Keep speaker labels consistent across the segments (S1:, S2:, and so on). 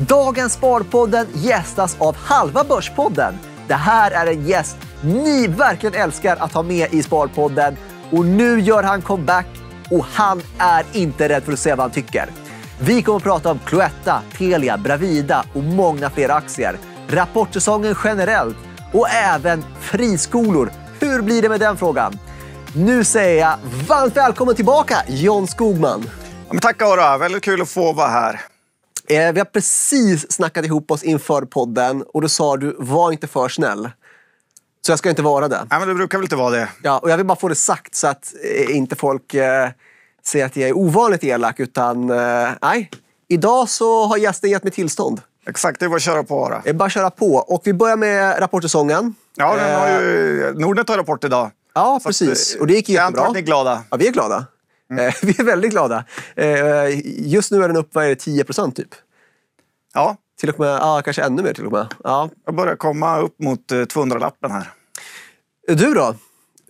S1: Dagens Sparpodden gästas av halva Börspodden. Det här är en gäst ni verkligen älskar att ha med i Sparpodden. Och nu gör han comeback och han är inte rädd för att säga vad han tycker. Vi kommer att prata om Cloetta, Telia, Bravida och många fler aktier. Rapportsäsongen generellt och även friskolor. Hur blir det med den frågan? Nu säger jag varmt välkommen tillbaka, John Skogman. Ja, men tack Aura, väldigt kul att få vara här. Eh, vi har precis snackat ihop oss inför podden och då sa du, var inte för snäll. Så jag ska inte vara det. Nej, men du brukar väl inte vara det? Ja, och jag vill bara få det sagt så att eh, inte folk eh, säger att jag är ovanligt elak. Utan eh, nej, idag så har gästen gett mig tillstånd. Exakt, det är bara att köra på bara. Det är bara att köra på. Och vi börjar med rapportsäsongen. Ja, den har ju, eh, Nordnet har rapport idag. Ja, precis. Eh, och det gick jättebra. Jag antar att ni är glada. Ja, vi är glada. Mm. Eh, vi är väldigt glada. Eh, just nu är den upp vad är det, 10 procent typ. Ja. Till och med, ja, kanske ännu mer till och med. Ja. Jag börjar komma upp mot 200-lappen eh, här. Du då?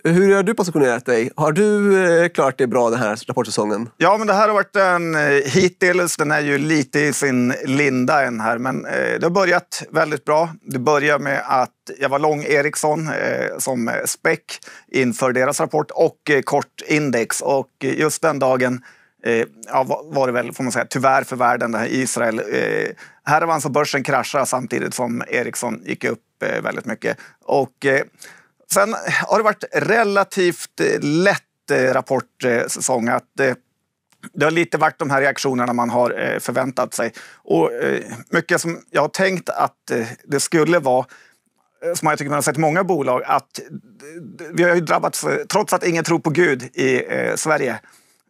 S1: Hur har du positionerat dig? Har du eh, klarat dig bra den här rapportsäsongen?
S2: Ja, men det här har varit en eh, hittills. Den är ju lite i sin linda än här, men eh, det har börjat väldigt bra. Det börjar med att jag var lång Ericsson som späck inför deras rapport och kort index och just den dagen ja, var det väl, får man säga, tyvärr för världen, det här Israel. Eh, här var alltså börsen kraschade samtidigt som Ericsson gick upp eh, väldigt mycket. Och eh, Sen har det varit relativt eh, lätt eh, rapportsäsong. Att eh, det har lite varit de här reaktionerna man har förväntat sig. Och mycket som jag har tänkt att det skulle vara som jag tycker man har sett många bolag, att vi har ju drabbats, trots att ingen tror på Gud i Sverige,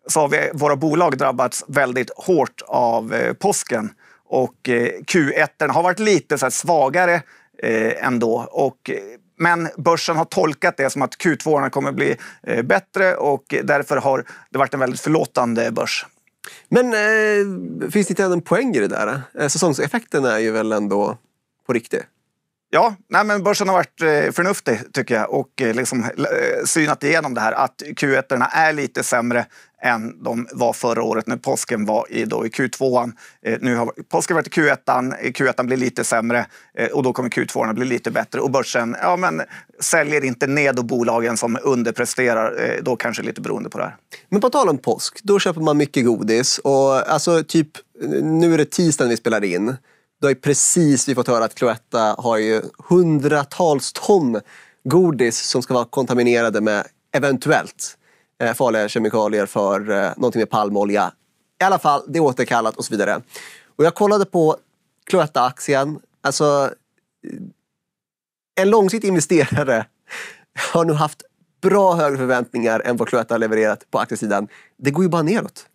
S2: så har vi, våra bolag drabbats väldigt hårt av påsken. Och Q1 har varit lite så svagare ändå. Och men börsen har tolkat det som att Q2 kommer bli eh, bättre och därför har det varit en väldigt förlåtande börs. Men
S1: eh, finns det inte en poäng i det där? Eh, säsongseffekten är ju väl ändå på riktigt?
S2: Ja, nej men börsen har varit eh, förnuftig tycker jag och eh, liksom eh, synat igenom det här att Q1 är lite sämre än de var förra året när påsken var i, då, i Q2. Nu har påsken varit i Q1, Q1 blir lite sämre och då kommer Q2 bli lite bättre och börsen ja, men, säljer inte ned och bolagen som underpresterar, då kanske lite beroende på det här.
S1: Men på tal om påsk, då köper man mycket godis och alltså typ nu är det tisdagen vi spelar in då har ju precis vi fått höra att Cloetta har ju hundratals ton godis som ska vara kontaminerade med eventuellt eh, farliga kemikalier för eh, någonting med palmolja. I alla fall, det är återkallat och så vidare. Och jag kollade på Cloetta-aktien. Alltså, eh, en långsiktig investerare har nu haft bra högre förväntningar än vad Cloetta har levererat på aktiesidan. Det går ju bara neråt.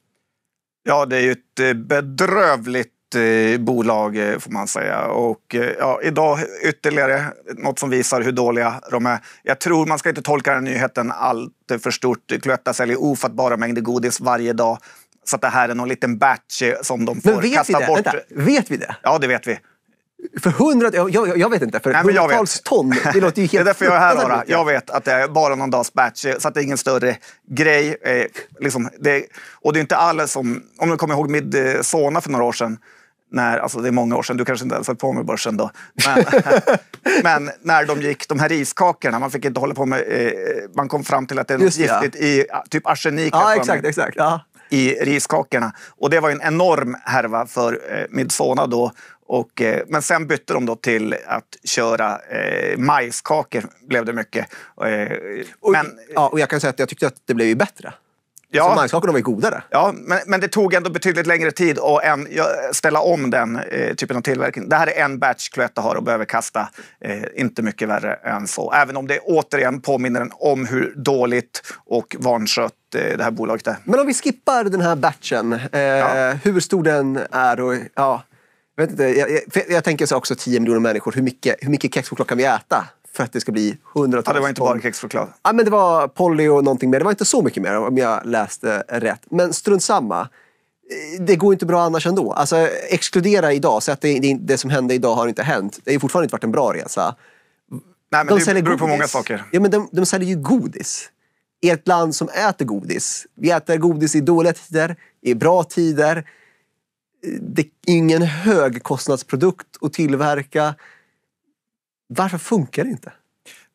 S1: Ja, det är ju ett
S2: bedrövligt bolag eh, får man säga. Och eh, ja, idag ytterligare något som visar hur dåliga de är. Jag tror man ska inte tolka den nyheten allt för stort. Cloetta säljer ofattbara mängder godis varje dag. Så att det här är någon liten batch eh, som de får kasta bort. Vänta, vet vi det? Ja, det vet vi. För hundrat, jag, jag, vet inte, för hundratals
S1: ton. Det låter ju helt Det är därför jag är här Ara. Jag
S2: vet att det är bara någon dags batch, så att det är ingen större grej. Eh, liksom, det, och det är inte alla som, om du kommer ihåg Midsona för några år sedan, när, alltså det är många år sedan, du kanske inte ens höll på med börsen då. Men, men, när de gick, de här iskakorna, man fick inte hålla på med, eh, man kom fram till att det är något giftigt ja. i typ arsenik ja, exakt, exakt, ja. i riskakorna. Och det var ju en enorm härva för eh, Midsona då. Och, eh, men sen bytte de då till att köra eh, majskakor, blev det mycket. Eh, och, men, ja, och jag kan säga att jag tyckte att det blev ju bättre. Ja. Så alltså, manskakorna var ju godare. Ja, men, men, det tog ändå betydligt längre tid att ställa om den eh, typen av tillverkning. Det här är en batch Cloetta har och behöver kasta. Eh, inte mycket värre än så. Även om det återigen påminner om hur dåligt och vanskött eh, det här bolaget är.
S1: Men om vi skippar den här batchen. Eh, ja. Hur stor den är och ja, jag, vet inte, jag, jag, jag tänker så också 10 miljoner människor. Hur mycket, hur mycket kexchoklad kan vi äta? för att det ska bli hundratals ton. Ja, det var inte bara kexchoklad? Ja, men det var Polly och någonting mer. Det var inte så mycket mer om jag läste rätt. Men strunt samma. Eh, det går inte bra annars ändå. Alltså, exkludera idag, så att det, det, det som hände idag har inte hänt. Det har fortfarande inte varit en bra resa. Nej, men de det beror godis. på många saker. Ja, men de, de säljer ju godis. I ett land som äter godis. Vi äter godis i dåliga tider, i bra tider. Eh, det är ingen högkostnadsprodukt att tillverka. Varför funkar det inte?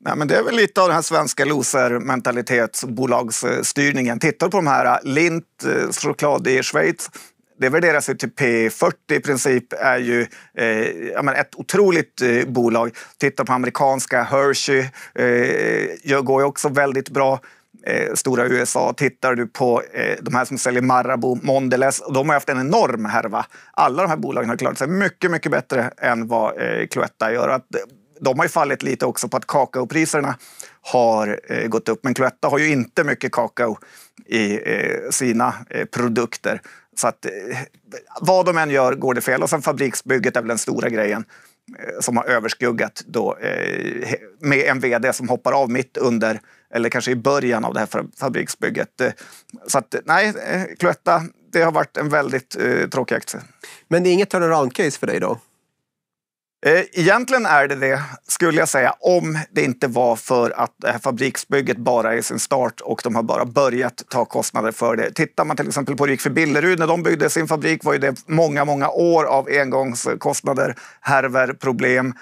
S1: Nej, men det är väl
S2: lite av den här svenska loser-mentalitetsbolagsstyrningen. Tittar på de här äh, Lint, äh, choklad i Schweiz, det värderas ju till P40 i princip, är ju eh, ett otroligt eh, bolag. Titta på amerikanska Hershey, eh, går ju också väldigt bra. Eh, stora USA. Tittar du på eh, de här som säljer Marabou, Mondelez, de har haft en enorm härva. Alla de här bolagen har klarat sig mycket, mycket bättre än vad eh, Cloetta gör. Att de har ju fallit lite också på att kakaopriserna har eh, gått upp. Men Cloetta har ju inte mycket kakao i eh, sina eh, produkter. Så att eh, vad de än gör går det fel. Och sen fabriksbygget är väl den stora grejen eh, som har överskuggat då, eh, med en vd som hoppar av mitt under eller kanske i början av det här fabriksbygget. Så att nej, Cloetta, det har varit en väldigt tråkig aktie. Men det är inget turnaround-case för dig då? Eh, egentligen är det det, skulle jag säga, om det inte var för att det här fabriksbygget bara är sin start och de har bara börjat ta kostnader för det. Tittar man till exempel på RIK för Billerud, när de byggde sin fabrik var det många, många år av engångskostnader, härver, problem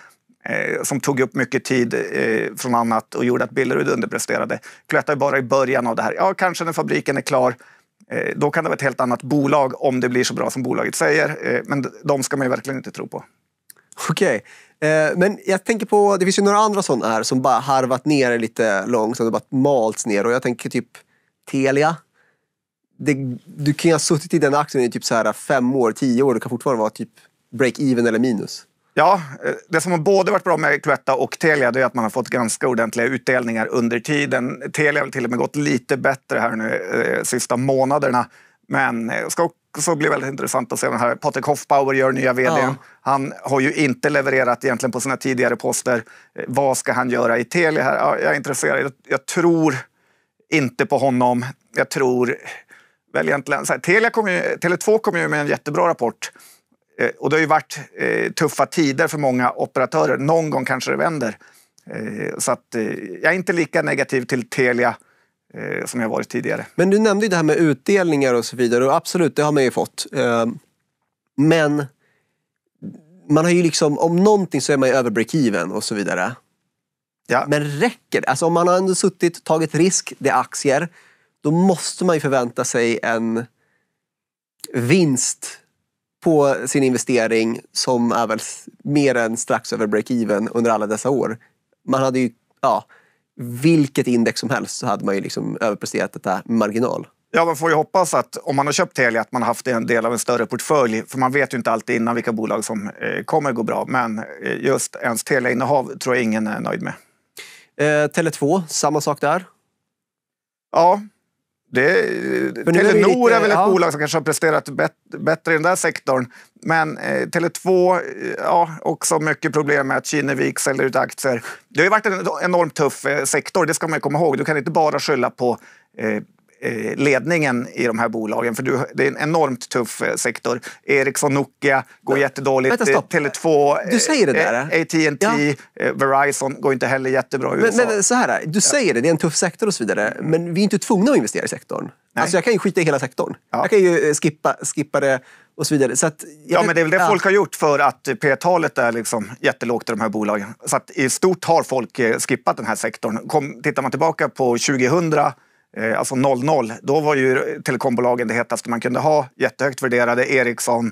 S2: eh, som tog upp mycket tid eh, från annat och gjorde att Billerud underpresterade. Cloetta är bara i början av det här. Ja, kanske när fabriken är klar eh, då kan det vara ett helt annat bolag om det blir så bra som bolaget säger. Eh, men de ska man ju verkligen inte tro på. Okej. Okay. Eh, men jag
S1: tänker på, det finns ju några andra sådana här som bara harvat ner lite långsamt och bara malts ner. Och jag tänker typ Telia. Det, du kan ju ha suttit i den aktien i typ så här fem
S2: år, tio år. Det kan fortfarande vara typ break-even eller minus. Ja, eh, det som har både varit bra med Cloetta och Telia är att man har fått ganska ordentliga utdelningar under tiden. Telia har till och med gått lite bättre här nu eh, sista månaderna. Men eh, ska också bli väldigt intressant att se den här. Patrik Hoffbauer gör nya vd. Ja. Han har ju inte levererat egentligen på sina tidigare poster. Vad ska han göra i Telia här? Ja, jag är intresserad. Jag tror inte på honom. Jag tror väl egentligen... Så här, Telia kom ju, Tele2 kom ju med en jättebra rapport. Eh, och det har ju varit eh, tuffa tider för många operatörer. Någon gång kanske det vänder. Eh, så att, eh, jag är inte lika negativ till Telia eh, som jag varit tidigare.
S1: Men du nämnde ju det här med utdelningar och så vidare och absolut, det har man ju fått. Eh, men man har ju liksom, om någonting så är man ju över break-even och så vidare. Ja. Men räcker det? Alltså om man har ändå suttit, och tagit risk, det är aktier. Då måste man ju förvänta sig en vinst på sin investering som är väl mer än strax över break-even under alla dessa år. Man hade ju, ja, vilket index som helst så hade man ju liksom
S2: överpresterat detta marginal. Ja, man får ju hoppas att om man har köpt Telia att man har haft en del av en större portfölj. För man vet ju inte alltid innan vilka bolag som eh, kommer gå bra. Men eh, just ens Telia-innehav tror jag ingen är nöjd med. Eh, Tele2, samma sak där? Ja, det, Telenor är, väl ett ja. bolag som kanske har presterat bättre i den där sektorn. Men eh, Tele2, eh, ja, också mycket problem med att Kinnevik säljer ut aktier. Det har ju varit en enormt tuff eh, sektor, det ska man ju komma ihåg. Du kan inte bara skylla på eh, Eh, ledningen i de här bolagen. För det är en enormt tuff eh, sektor. Ericsson, Nokia går jättedåligt. Vänta, stopp. Eh, Tele2, du säger det där. AT&T, ja. Verizon går inte heller jättebra i USA. Men, men så
S1: här, du säger det, det är en tuff sektor och så vidare. Men vi är inte tvungna att investera i sektorn. Nej. Alltså jag kan ju skita i hela sektorn. Ja. Jag kan ju skippa, skippa det och så vidare. Så
S2: att, ja, men det är väl det ja. folk har gjort för att P-talet är liksom jättelågt i de här bolagen. Så att i stort har folk skippat den här sektorn. Kom, tittar man tillbaka på 2000 Eh, alltså 00, då var ju telekombolagen det hetaste man kunde ha. Jättehögt värderade, Ericsson,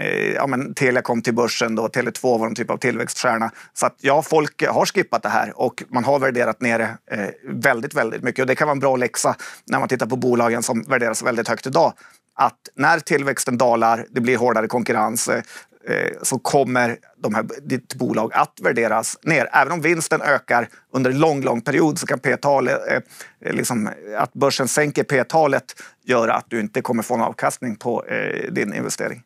S2: eh, ja, men Telia kom till börsen då, Tele2 var någon typ av tillväxtstjärna. Så att, ja, folk har skippat det här och man har värderat ner det eh, väldigt, väldigt mycket. Och det kan vara en bra läxa när man tittar på bolagen som värderas väldigt högt idag att när tillväxten dalar, det blir hårdare konkurrens, Eh, så kommer de här, ditt bolag att värderas ner. Även om vinsten ökar under en lång, lång period så kan P-talet, eh, eh, liksom, att börsen sänker P-talet göra att du inte kommer få en avkastning på din investering.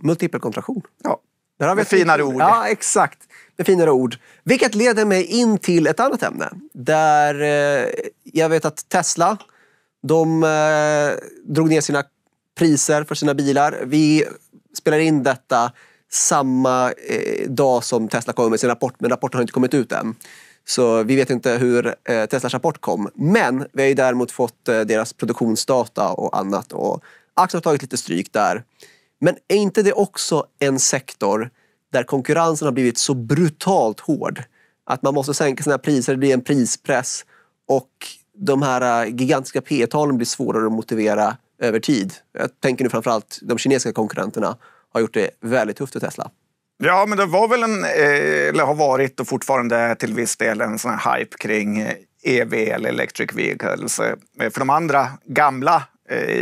S2: Multipelkontraktion. Ja. Där har vi Med finare ord. Ja, exakt. Med finare
S1: ord. Vilket leder mig in till ett annat ämne. Där jag vet att Tesla, de drog ner sina priser för sina bilar. Vi spelar in detta samma eh, dag som Tesla kom med sin rapport, men rapporten har inte kommit ut än. Så vi vet inte hur eh, Teslas rapport kom. Men vi har ju däremot fått eh, deras produktionsdata och annat och aktien har tagit lite stryk där. Men är inte det också en sektor där konkurrensen har blivit så brutalt hård att man måste sänka sina priser, det blir en prispress och de här gigantiska P talen blir svårare att motivera över tid. Jag tänker nu framförallt de kinesiska konkurrenterna har gjort det väldigt tufft för Tesla.
S2: Ja, men det var väl en, eh, eller har varit och fortfarande till viss del en sån här hype kring EV eh, e eller electric vehicles. Eh, för de andra gamla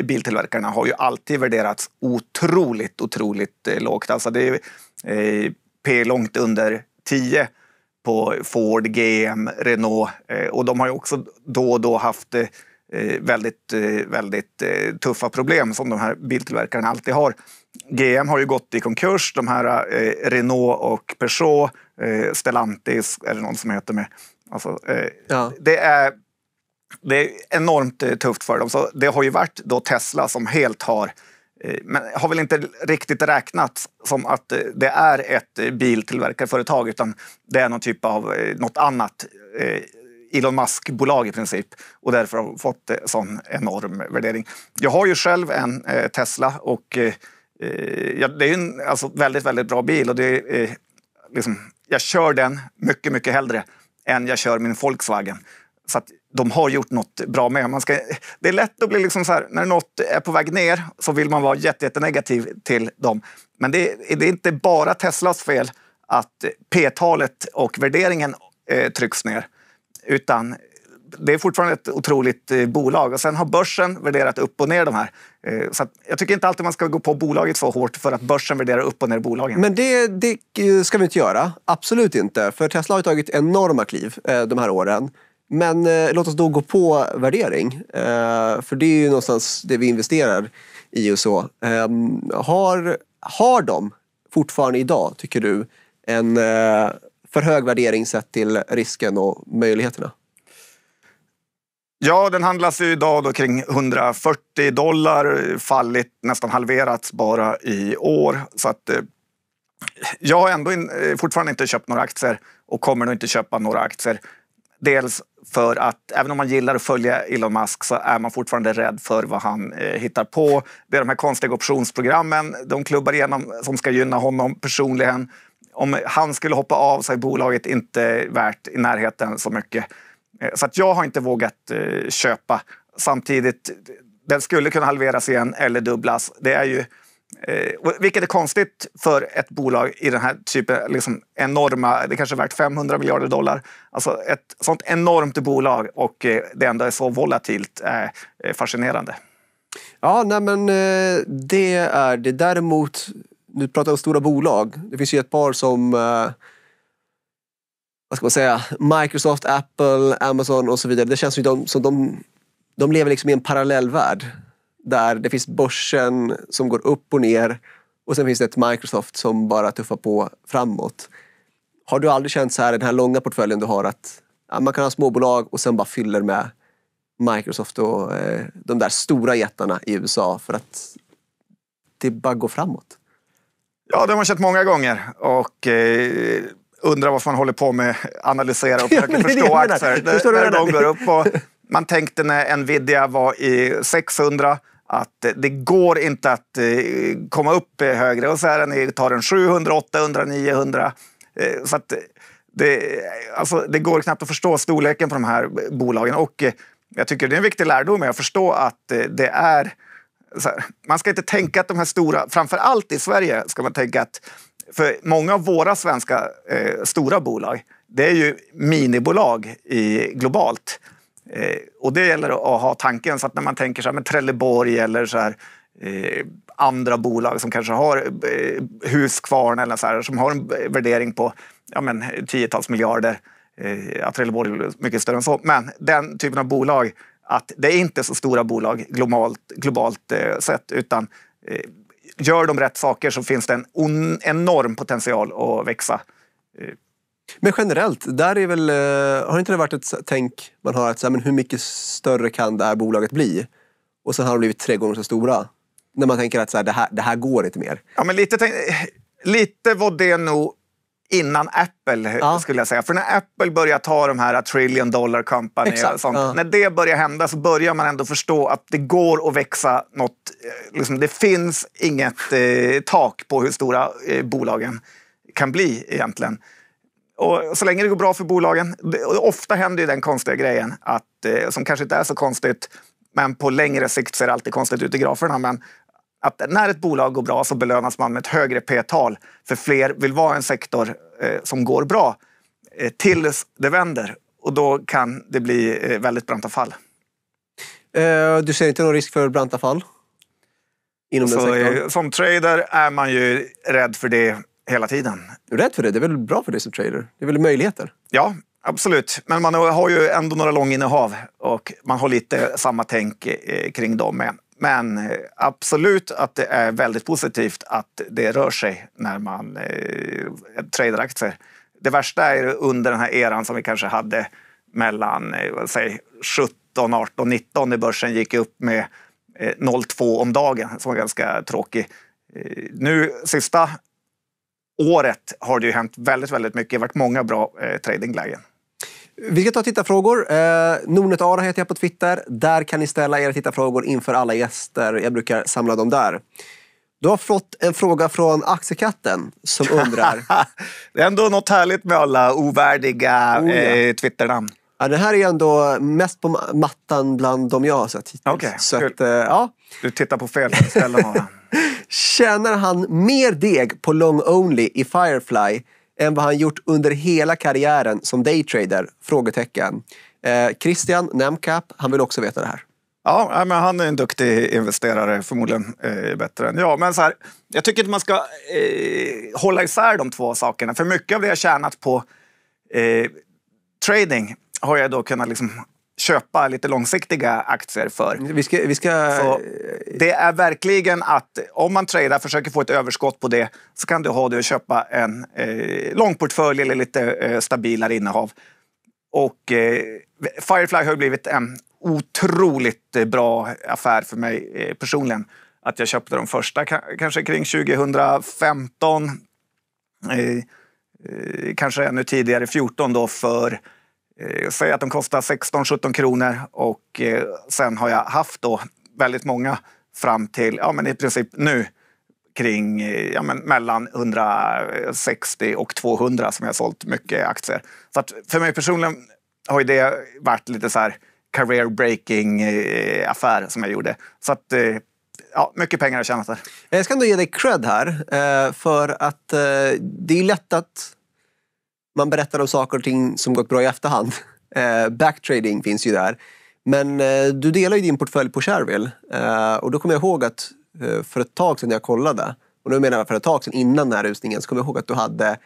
S2: biltillverkarna har ju alltid värderats otroligt, otroligt lågt. Alltså det är P långt under 10 på Ford, GM, Renault och de har ju också då och då haft väldigt, väldigt tuffa problem som de här biltillverkarna alltid har. GM har ju gått i konkurs. De här eh, Renault och Peugeot, eh, Stellantis är det någon som heter med. Alltså, eh, ja. det, är, det är enormt eh, tufft för dem. Så det har ju varit då Tesla som helt har eh, men har väl inte riktigt räknat som att eh, det är ett biltillverkarföretag utan det är någon typ av något annat Elon Musk-bolag i princip och därför har fått sån enorm värdering. Jag har ju själv en Tesla och Eh, ja, det är en alltså, väldigt, väldigt bra bil och det är, eh, liksom, jag kör den mycket, mycket hellre än jag kör min Volkswagen. Så att de har gjort något bra med. Man ska, det är lätt att bli liksom så här, när något är på väg ner så vill man vara jättenegativ jätte till dem. Men det, det är inte bara Teslas fel att P-talet och värderingen eh, trycks ner. Utan det är fortfarande ett otroligt eh, bolag. Och sen har börsen värderat upp och ner de här. Eh, så jag tycker inte alltid man ska gå på bolaget så hårt för att börsen värderar upp och ner bolagen. Men det, det eh, ska vi inte göra. Absolut inte. För Tesla har
S1: ju tagit enorma kliv de här åren. Men låt oss då gå på värdering. för det är ju någonstans det vi investerar i och så. Ehm, har, har de fortfarande idag, tycker du, en för hög värdering sett till risken och möjligheterna?
S2: Ja, den handlas ju idag då kring 140 dollar, fallit nästan halverats bara i år. Så att, eh, jag har ändå in, eh, fortfarande inte köpt några aktier och kommer nog inte köpa några aktier. Dels för att även om man gillar att följa Elon Musk så är man fortfarande rädd för vad han eh, hittar på. Det är de här konstiga optionsprogrammen de klubbar igenom som ska gynna honom personligen. Om han skulle hoppa av så är bolaget inte värt i närheten så mycket. Eh, så att jag har inte vågat eh, köpa. Samtidigt, den skulle kunna halveras igen eller dubblas. Det är ju, eh, vilket är konstigt för ett bolag i den här typen liksom enorma, det kanske är värt 500 miljarder dollar. Alltså ett sånt enormt bolag och det ändå är så volatilt är fascinerande.
S1: Ja, nej men det är det. Däremot, nu pratar om stora bolag. Det finns ju ett par som vad ska man säga, Microsoft, Apple, Amazon och så vidare. Det känns som de, som de, de lever liksom i en parallellvärld. Där det finns börsen som går upp och ner och sen finns det ett Microsoft som bara tuffar på framåt. Har du aldrig känt så här, i den här långa portföljen du har, att man kan ha småbolag och sen bara fyller med Microsoft och eh, de där stora jättarna i USA för att det bara går framåt?
S2: Ja, det har man känt många gånger. Och, eh undrar vad man håller på med, analyserar och försöker ja, förstå aktier. Det, Förstår där de går upp och man tänkte när Nvidia var i 600 att det går inte att eh, komma upp eh, högre. Och så är den, tar den 700, 800, 900. Så att det, alltså, det går knappt att förstå storleken på de här bolagen. Och eh, jag tycker det är en viktig lärdom att förstå att det är så här, man ska inte tänka att de här stora, framför allt i Sverige, ska man tänka att för många av våra svenska eh, stora bolag, det är ju minibolag i, globalt. Eh, och det gäller att ha tanken så att när man tänker så här med Trelleborg eller så här, eh, andra bolag som kanske har eh, Husqvarna eller så här, som har en eh, värdering på ja, men, tiotals miljarder. Eh, Trelleborg är mycket större än så, men den typen av bolag att det är inte så stora bolag globalt, globalt eh, sett utan eh, gör de rätt saker så finns det en enorm potential att växa. Men generellt,
S1: där är väl, eh, har inte det varit ett tänk man har att så här, men hur mycket större kan det här bolaget bli? Och sen har de blivit tre gånger så stora. När man tänker att så här, det, här, det här går inte mer.
S2: Ja, men lite, lite var det nog innan Apple ja. skulle jag säga. För när Apple börjar ta de här trillion dollar company Exakt, och sånt. Ja. När det börjar hända så börjar man ändå förstå att det går att växa något. Eh, liksom, det finns inget eh, tak på hur stora eh, bolagen kan bli egentligen. Och så länge det går bra för bolagen. Det, ofta händer ju den konstiga grejen att, eh, som kanske inte är så konstigt, men på längre sikt ser det alltid konstigt ut i graferna. Men att när ett bolag går bra så belönas man med ett högre P-tal för fler vill vara en sektor eh, som går bra eh, tills det vänder och då kan det bli eh, väldigt branta fall.
S1: Du ser inte någon risk för branta fall?
S2: Inom så, den sektorn? Som trader är man ju rädd för det hela tiden. rädd för det? Det är väl bra för dig som trader? Det är väl möjligheter? Ja, absolut. Men man har ju ändå några långinnehav och man har lite samma tänk kring dem med. Men eh, absolut att det är väldigt positivt att det rör sig när man eh, trader aktier. Det värsta är under den här eran som vi kanske hade mellan eh, säg 17, 18, 19 när börsen gick upp med eh, 0,2 om dagen som var ganska tråkig. Eh, nu sista året har det ju hänt väldigt, väldigt mycket. Det har varit många bra eh, tradinglägen.
S1: Vi ska ta tittarfrågor. Eh, Nornet Ara heter jag på Twitter. Där kan ni ställa era tittarfrågor inför alla gäster. Jag brukar samla dem där. Du har fått en fråga från Aktiekatten som undrar... det är ändå något härligt med alla ovärdiga oh, ja. eh, Twitternamn. Ja, den här är ändå mest på mattan bland de jag har sett
S2: hittills. Okay, så att, eh, ja. Du tittar på fel
S1: ställe. Tjänar han mer deg på long only i Firefly än vad han gjort under hela karriären som daytrader? Frågetecken. Eh, Christian Nemcap, han vill också veta det här.
S2: Ja, men han är en duktig investerare, förmodligen eh, bättre än jag. Men så här, jag tycker att man ska eh, hålla isär de två sakerna. För mycket av det jag tjänat på eh, trading har jag då kunnat liksom köpa lite långsiktiga aktier för. Vi ska, vi ska... Eh, det är verkligen att om man tradar, försöker få ett överskott på det, så kan du ha det och köpa en eh, portfölj eller lite eh, stabilare innehav. Och eh, Firefly har blivit en otroligt eh, bra affär för mig eh, personligen. Att jag köpte de första kanske kring 2015. Eh, eh, kanske ännu tidigare, 14 då, för eh, säg att de kostar 16-17 kronor och eh, sen har jag haft då väldigt många fram till ja, men i princip nu kring eh, ja, men mellan 160 och 200 som jag sålt mycket aktier. Så att för mig personligen har ju det varit lite så här career breaking eh, affär som jag gjorde. Så att eh, ja, mycket pengar har tjänat där. Jag ska ändå ge dig cred här.
S1: Eh, för att eh, det är lätt att man berättar om saker och ting som gått bra i efterhand. Eh, Backtrading finns ju där. Men eh, du delar ju din portfölj på Shareville eh, och då kommer jag ihåg att för ett tag sedan jag kollade, och nu menar jag för ett tag sedan innan den här rusningen, så kommer jag ihåg att du hade,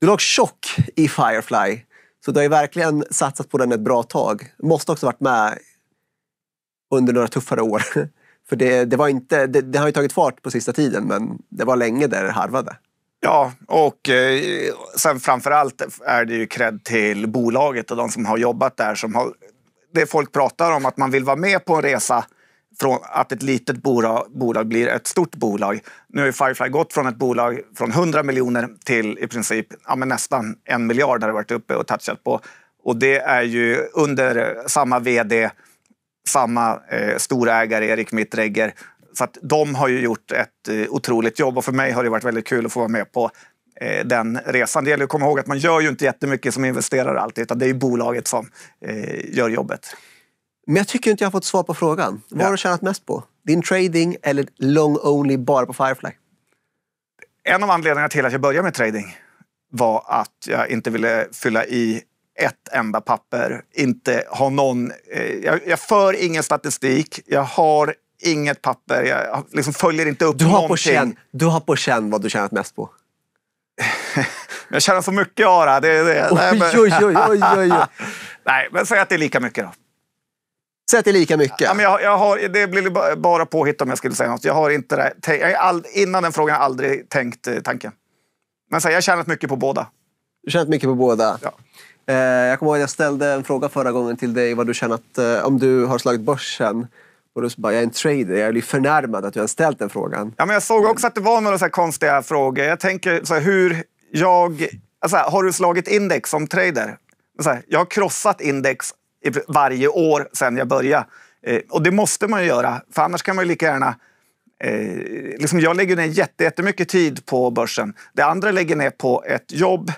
S1: du låg tjock i Firefly. Så du har ju verkligen satsat på den ett bra tag. Måste också varit med under några tuffare år. För det, det var inte, det, det har ju tagit fart på sista tiden, men det var
S2: länge där det harvade. Ja, och eh, sen framför allt är det ju cred till bolaget och de som har jobbat där. Som har, det folk pratar om, att man vill vara med på en resa från att ett litet bolag, blir ett stort bolag. Nu har ju Firefly gått från ett bolag från 100 miljoner till i princip ja, nästan en miljard har det varit uppe och touchat på. Och det är ju under samma vd, samma eh, storägare Erik Mittregger så att de har ju gjort ett eh, otroligt jobb och för mig har det varit väldigt kul att få vara med på eh, den resan. Det gäller att komma ihåg att man gör ju inte jättemycket som investerare alltid utan det är ju bolaget som eh, gör jobbet.
S1: Men jag tycker inte jag har fått svar på frågan. Vad ja. har du tjänat mest på? Din trading eller long-only bara på Firefly?
S2: En av anledningarna till att jag började med trading var att jag inte ville fylla i ett enda papper. Inte ha någon, eh, jag, jag för ingen statistik. Jag har inget papper. Jag liksom följer inte upp du har någonting. På känn, du har på känn vad du tjänat mest på. jag tjänar så mycket Ara. Det, det. Oj, Nej, men... oj, oj, oj, oj, Nej, men säg att det är lika mycket då. Säg att det är lika mycket. Ja, men jag, jag har, det blir bara påhitt om jag skulle säga något. Jag har inte det, jag all, innan den frågan har jag aldrig tänkt eh, tanken. Men så här, jag har tjänat mycket på båda. Du har tjänat mycket på båda? Ja.
S1: Eh, jag kommer ihåg att jag ställde en fråga förra gången till dig vad du tjänat, eh, om du har slagit börsen.
S2: Och då så bara, jag är en trader. Jag blir förnärmad att du har ställt den frågan. Ja, men jag såg också att det var några så konstiga frågor. Jag tänker så här, hur jag... Alltså, har du slagit index som trader? Så här, jag har krossat index varje år sedan jag började. Eh, och det måste man ju göra, för annars kan man ju lika gärna... Eh, liksom jag lägger ner jättemycket tid på börsen. Det andra lägger ner på ett jobb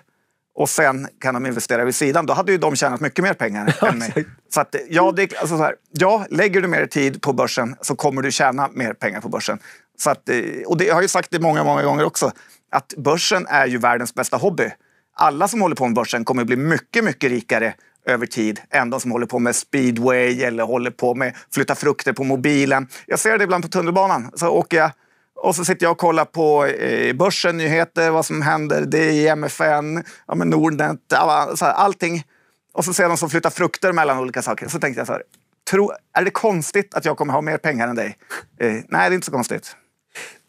S2: och sen kan de investera vid sidan. Då hade ju de tjänat mycket mer pengar än mig. Så att, eh, ja, det, alltså så här, ja, lägger du mer tid på börsen så kommer du tjäna mer pengar på börsen. Så att, eh, och det, jag har ju sagt det många, många gånger också, att börsen är ju världens bästa hobby. Alla som håller på med börsen kommer bli mycket, mycket rikare över tid än de som håller på med speedway eller håller på med flytta frukter på mobilen. Jag ser det ibland på tunnelbanan. Så åker jag och så sitter jag och kollar på eh, börsen, nyheter, vad som händer. Det är MFN, ja, men Nordnet, allting. Och så ser de som flyttar frukter mellan olika saker. Så tänkte jag så här, tro, är det konstigt att jag kommer ha mer pengar än dig? Eh, nej, det är inte så konstigt.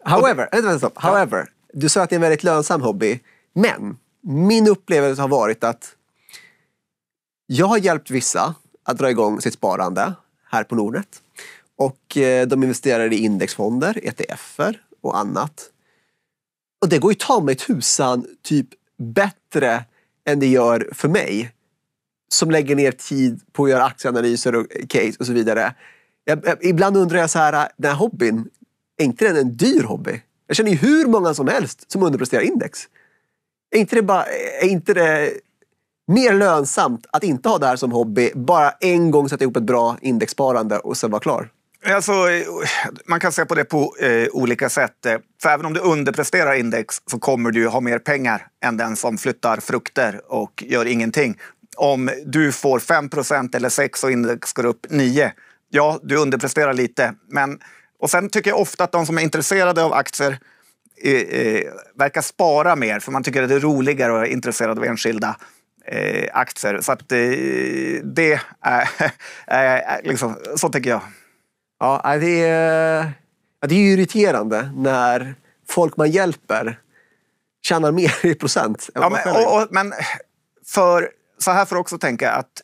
S2: However, och, vänta, stopp. However
S1: ja. du sa att det är en väldigt lönsam hobby. Men min upplevelse har varit att jag har hjälpt vissa att dra igång sitt sparande här på Nordnet. Och eh, de investerar i indexfonder, ETFer och annat. Och det går ju ta mig tusan typ bättre än det gör för mig. Som lägger ner tid på att göra aktieanalyser och case och så vidare. Jag, jag, ibland undrar jag så här, den här hobbyn, är inte den en dyr hobby? Jag känner ju hur många som helst som underpresterar index. Är inte det, bara, är inte det mer lönsamt att inte ha det här som hobby, bara en gång sätta ihop ett bra indexsparande och sen vara klar?
S2: Alltså, man kan se på det på eh, olika sätt. För även om du underpresterar index så kommer du ha mer pengar än den som flyttar frukter och gör ingenting. Om du får 5 eller 6 och index går upp 9, ja, du underpresterar lite. Men, och sen tycker jag ofta att de som är intresserade av aktier eh, eh, verkar spara mer, för man tycker att det är roligare att vara intresserad av enskilda eh, aktier. Så att, eh, det är, liksom, så tänker jag.
S1: Ja, det är, det är irriterande när folk man hjälper tjänar mer i procent. ja, men, och,
S2: och, men för, så här får du också tänka att,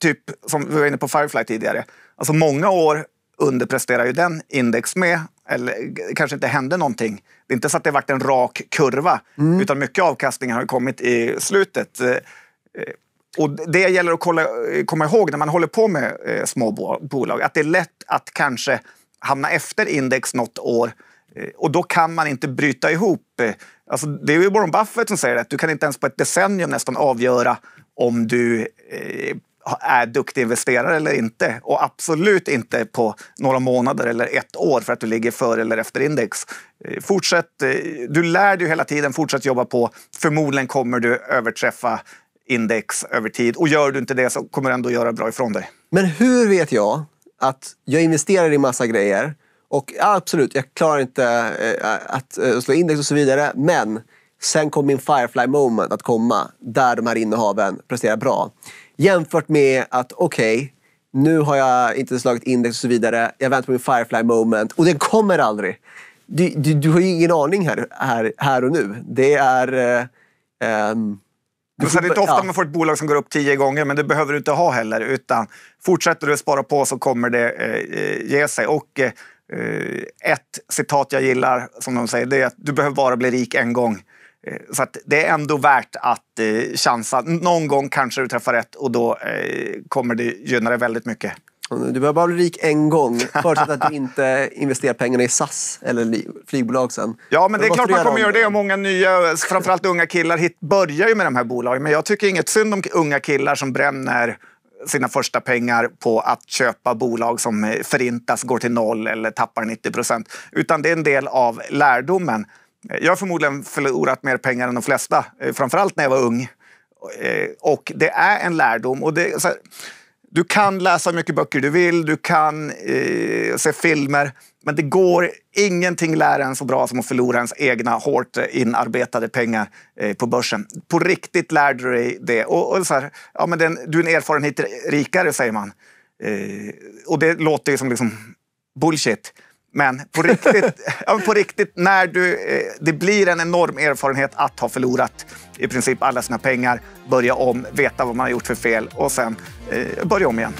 S2: typ som vi var inne på Firefly tidigare, alltså många år underpresterar ju den index med, eller kanske inte hände någonting. Det är inte så att det varit en rak kurva, mm. utan mycket avkastning har kommit i slutet. Eh, eh, och det gäller att kolla, komma ihåg när man håller på med eh, små bolag, att det är lätt att kanske hamna efter index något år eh, och då kan man inte bryta ihop. Eh, alltså, det är ju Warren Buffett som säger att du kan inte ens på ett decennium nästan avgöra om du eh, är duktig investerare eller inte. Och absolut inte på några månader eller ett år för att du ligger före eller efter index. Fortsätt, du lär dig hela tiden, fortsätt jobba på. Förmodligen kommer du överträffa index över tid. Och gör du inte det så kommer du ändå göra bra ifrån dig. Men hur vet jag att jag
S1: investerar i massa grejer och absolut, jag klarar inte eh, att eh, slå index och så vidare. Men sen kommer min Firefly moment att komma där de här innehaven presterar bra. Jämfört med att okej, okay, nu har jag inte slagit index och så vidare. Jag väntar på min Firefly moment och den kommer aldrig. Du, du, du har ju ingen aning här, här,
S2: här och nu. Det är... Eh, um, det är inte ofta ja. man får ett bolag som går upp tio gånger, men det behöver du inte ha heller. Utan fortsätter du att spara på så kommer det eh, eh ge sig. Och eh, eh, ett citat jag gillar, som de säger, det är att du behöver bara bli rik en gång. Eh, så det är ändå värt att eh, chansa. Någon gång kanske du träffar rätt och då kommer det gynna dig väldigt mycket. Du behöver bara bli rik en gång.
S1: Förutsatt att du inte investerar pengarna i SAS eller flygbolag sen. Ja, men det är klart man kommer göra
S2: det. Och många nya, framförallt unga killar, hit börjar ju med de här bolagen. Men jag tycker inget synd om unga killar som bränner sina första pengar på att köpa bolag som eh, förintas, går till noll eller tappar 90 procent. Utan det är en del av lärdomen. Jag har förmodligen förlorat mer pengar än de flesta, eh, framförallt när jag var ung. Eh, och det är en lärdom. Och det, du kan läsa hur mycket böcker du vill, du kan eh, se filmer, men det går ingenting lär en så bra som att förlora ens egna hårt inarbetade pengar eh, på börsen. På riktigt lärde du dig det. Och, och så här, ja, men den, du är en erfarenhet rikare, säger man. Eh, och det låter ju som liksom bullshit. Men på riktigt, ja, på riktigt när du, eh, det blir en enorm erfarenhet att ha förlorat i princip alla sina pengar, börja om, veta vad man har gjort för fel och sen eh, börja om igen.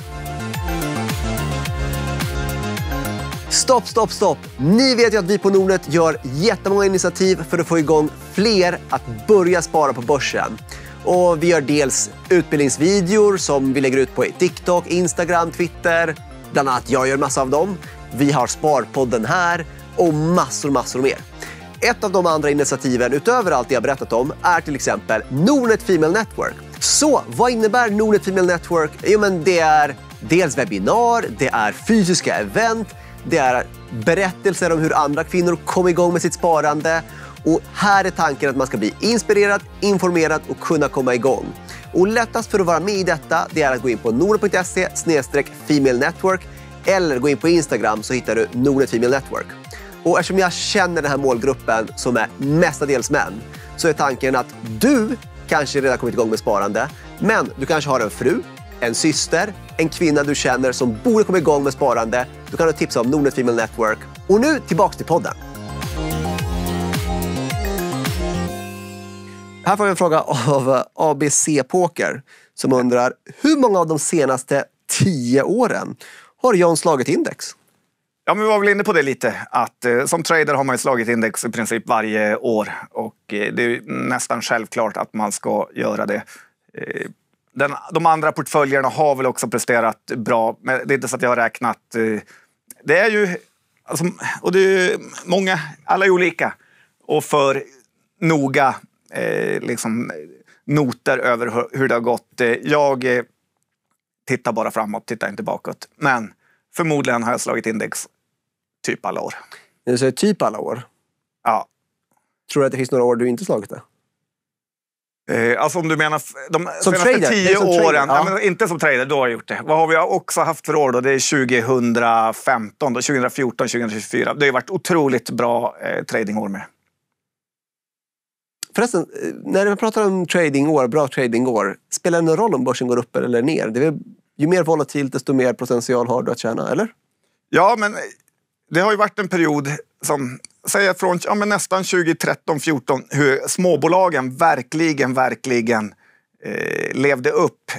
S1: Stopp, stopp, stopp! Ni vet ju att vi på Nordnet gör jättemånga initiativ för att få igång fler att börja spara på börsen. Och vi gör dels utbildningsvideor som vi lägger ut på TikTok, Instagram, Twitter. Bland annat jag gör massa av dem. Vi har Sparpodden här och massor, massor mer. Ett av de andra initiativen utöver allt jag berättat om är till exempel Nordnet Female Network. Så vad innebär Nordnet Female Network? Jo, men det är dels webbinar, det är fysiska event, det är berättelser om hur andra kvinnor kom igång med sitt sparande. Och här är tanken att man ska bli inspirerad, informerad och kunna komma igång. Och lättast för att vara med i detta det är att gå in på nordnetse Female Network eller gå in på Instagram så hittar du Nordnet Female Network. Och eftersom jag känner den här målgruppen som är mestadels män så är tanken att du kanske redan kommit igång med sparande. Men du kanske har en fru, en syster, en kvinna du känner som borde komma igång med sparande. Då kan du tipsa om Nordnet Female Network. Och nu tillbaka till podden. Här får vi en fråga av eh, ABC Poker som undrar hur många av de senaste tio åren har Jan slagit index.
S2: Ja, men vi var väl inne på det lite, att eh, som trader har man ju slagit index i princip varje år och eh, det är nästan självklart att man ska göra det. Eh, den, de andra portföljerna har väl också presterat bra, men det är inte så att jag har räknat. Eh, det är ju, alltså, och det är ju många, alla är olika och för noga eh, liksom, noter över hur, hur det har gått. Eh, jag titta bara framåt, titta inte bakåt. Men förmodligen har jag slagit index typ alla år. du säger typ alla år? Ja.
S1: Tror du att det finns några år du inte slagit det?
S2: Eh, alltså om du menar de som senaste trader. tio åren. Ja. Nej, inte som trader, då har jag gjort det. Vad har vi också haft för år då? Det är 2015, då, 2014, 2024. Det har varit otroligt bra eh, tradingår med.
S1: Förresten, eh, när vi pratar om tradingår, bra tradingår, spelar det någon roll om börsen går upp eller ner? Det är ju mer volatilt, desto mer potential har du att tjäna, eller?
S2: Ja, men eh, det har ju varit en period som säger från ja, men nästan 2013, 14 hur småbolagen verkligen, verkligen eh, levde upp.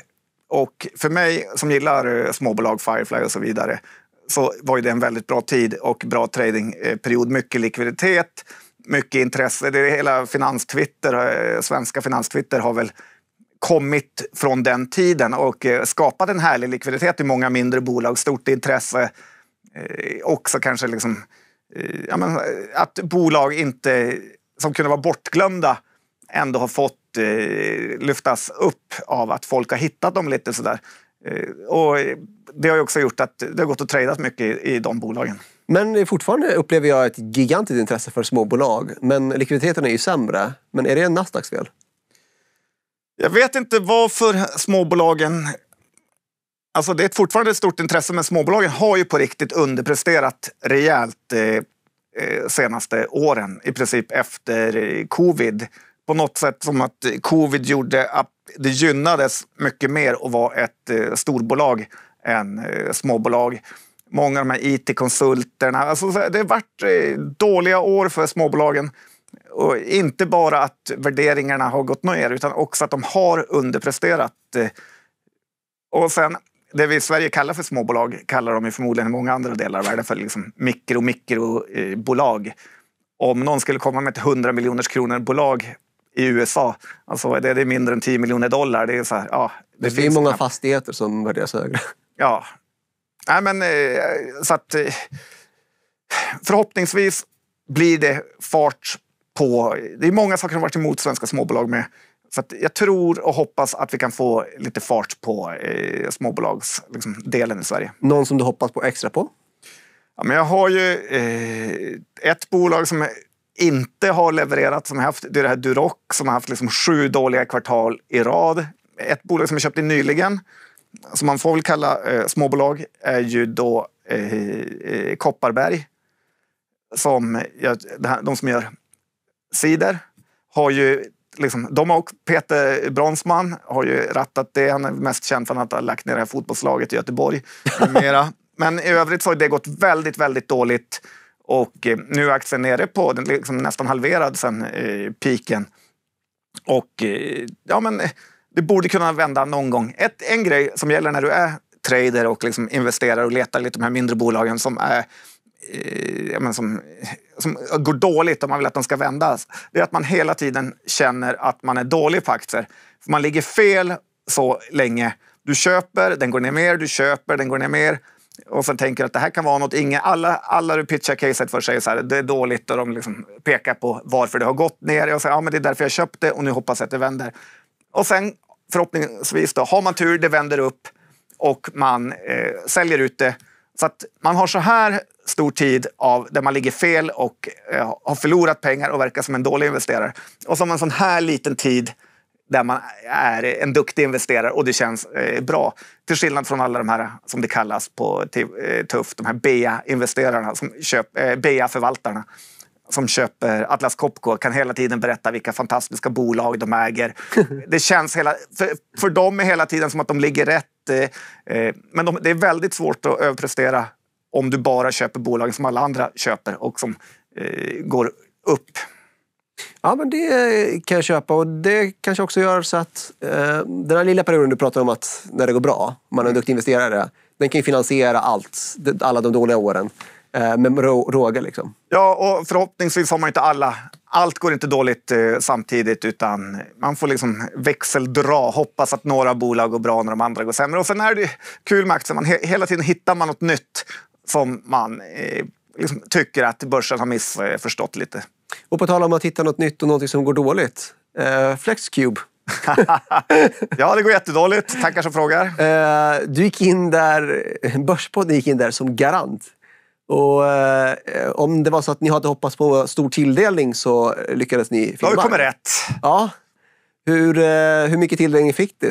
S2: Och för mig som gillar eh, småbolag, Firefly och så vidare, så var ju det en väldigt bra tid och bra tradingperiod. Mycket likviditet mycket intresse. Det är hela finanstwitter, eh, svenska finanstwitter har väl kommit från den tiden och eh, skapat en härlig likviditet i många mindre bolag. Stort intresse eh, också kanske liksom, ja, men, att bolag inte, som kunde vara bortglömda ändå har fått lyftas upp av att folk har hittat dem lite sådär. Och det har ju också gjort att det har gått att trada mycket i de bolagen. Men fortfarande upplever jag ett gigantiskt intresse för småbolag. Men likviditeten
S1: är ju sämre. Men är det Nasdaqs fel?
S2: Jag vet inte varför småbolagen... Alltså det är fortfarande ett stort intresse, men småbolagen har ju på riktigt underpresterat rejält de eh, eh, senaste åren. I princip efter eh, covid. På något sätt som att covid gjorde att det gynnades mycket mer att vara ett storbolag än småbolag många av de här IT-konsulterna. Alltså, det har varit eh, dåliga år för småbolagen. Och inte bara att värderingarna har gått ner utan också att de har underpresterat. Eh. Och sen det vi i Sverige kallar för småbolag kallar de ju förmodligen i många andra delar av världen för liksom mikro mikrobolag. Eh, Om någon skulle komma med ett 100 miljoners kronor bolag i USA, alltså det är mindre än 10 miljoner dollar. Det är, så här, ja, det, det finns många knappt. fastigheter som värderas högre. Ja, Nej, men eh, så att eh, förhoppningsvis blir det fart på. Det är många saker som varit emot svenska småbolag med. Så jag tror och hoppas att vi kan få lite fart på eh, småbolagsdelen liksom, i Sverige. Någon som du hoppas på extra på? Ja, men jag har ju eh, ett bolag som inte har levererat, som har haft, det är det här Duroc som har haft liksom sju dåliga kvartal i rad. Ett bolag som jag köpte nyligen som alltså, man får väl kalla eh, småbolag är ju då eh, eh Kopparberg. Som gör, här, de som gör cider har ju Liksom, de och Peter Bronsman har ju rattat det. Han är mest känd för att ha lagt ner det här fotbollslaget i Göteborg. numera. Men i övrigt så har det gått väldigt, väldigt dåligt. Och eh, nu är aktien nere på, den liksom nästan halverad sen eh, piken. Och eh, ja, men eh, du borde kunna vända någon gång. Ett, en grej som gäller när du är trader och liksom investerar och letar lite de här mindre bolagen som är eh, men som, som går dåligt och man vill att de ska vändas, det är att man hela tiden känner att man är dålig på aktier. För man ligger fel så länge. Du köper, den går ner mer, du köper, den går ner mer. Och sen tänker att det här kan vara något. Inga, alla, alla du pitchar caset för säger så här, det är dåligt och de liksom pekar på varför det har gått ner. Jag säger, ja men det är därför jag köpte och nu hoppas jag att det vänder. Och sen förhoppningsvis då, har man tur, det vänder upp och man eh, säljer ut det. Så att man har så här stor tid av där man ligger fel och eh, har förlorat pengar och verkar som en dålig investerare. Och så har man sån här liten tid där man är en duktig investerare och det känns eh, bra. Till skillnad från alla de här, som det kallas på eh, TUFF, de här BEA-investerarna, eh, BEA-förvaltarna som köper Atlas Copco kan hela tiden berätta vilka fantastiska bolag de äger. Det känns hela, för, för dem är hela tiden som att de ligger rätt. Eh, eh men de, det är väldigt svårt att överprestera om du bara köper bolagen som alla andra köper och som eh, går upp.
S1: Ja, men det eh, kan jag köpa och det kanske också gör så att eh, den här lilla perioden du pratar om att när det går bra, man är en mm. duktig investerare, den kan ju finansiera allt, alla de dåliga åren.
S2: Eh, med råge. Liksom. Ja, och förhoppningsvis har man inte alla... Allt går inte dåligt eh, samtidigt utan man får liksom växeldra. Hoppas att några bolag går bra när de andra går sämre. Och sen är det kul med aktier. hela tiden hittar man något nytt som man eh, liksom tycker att börsen har missförstått lite.
S1: Och på tal om att hitta något nytt och något som går dåligt.
S2: Flexcube. ja, det går jättedåligt. Tackar som frågar.
S1: du gick in där, Börspodden gick in där som garant och, eh, om det var så att ni hade hoppats på stor tilldelning så lyckades ni filma. Då kommer rätt. Ja. Hur, eh, hur mycket tilldelning fick du?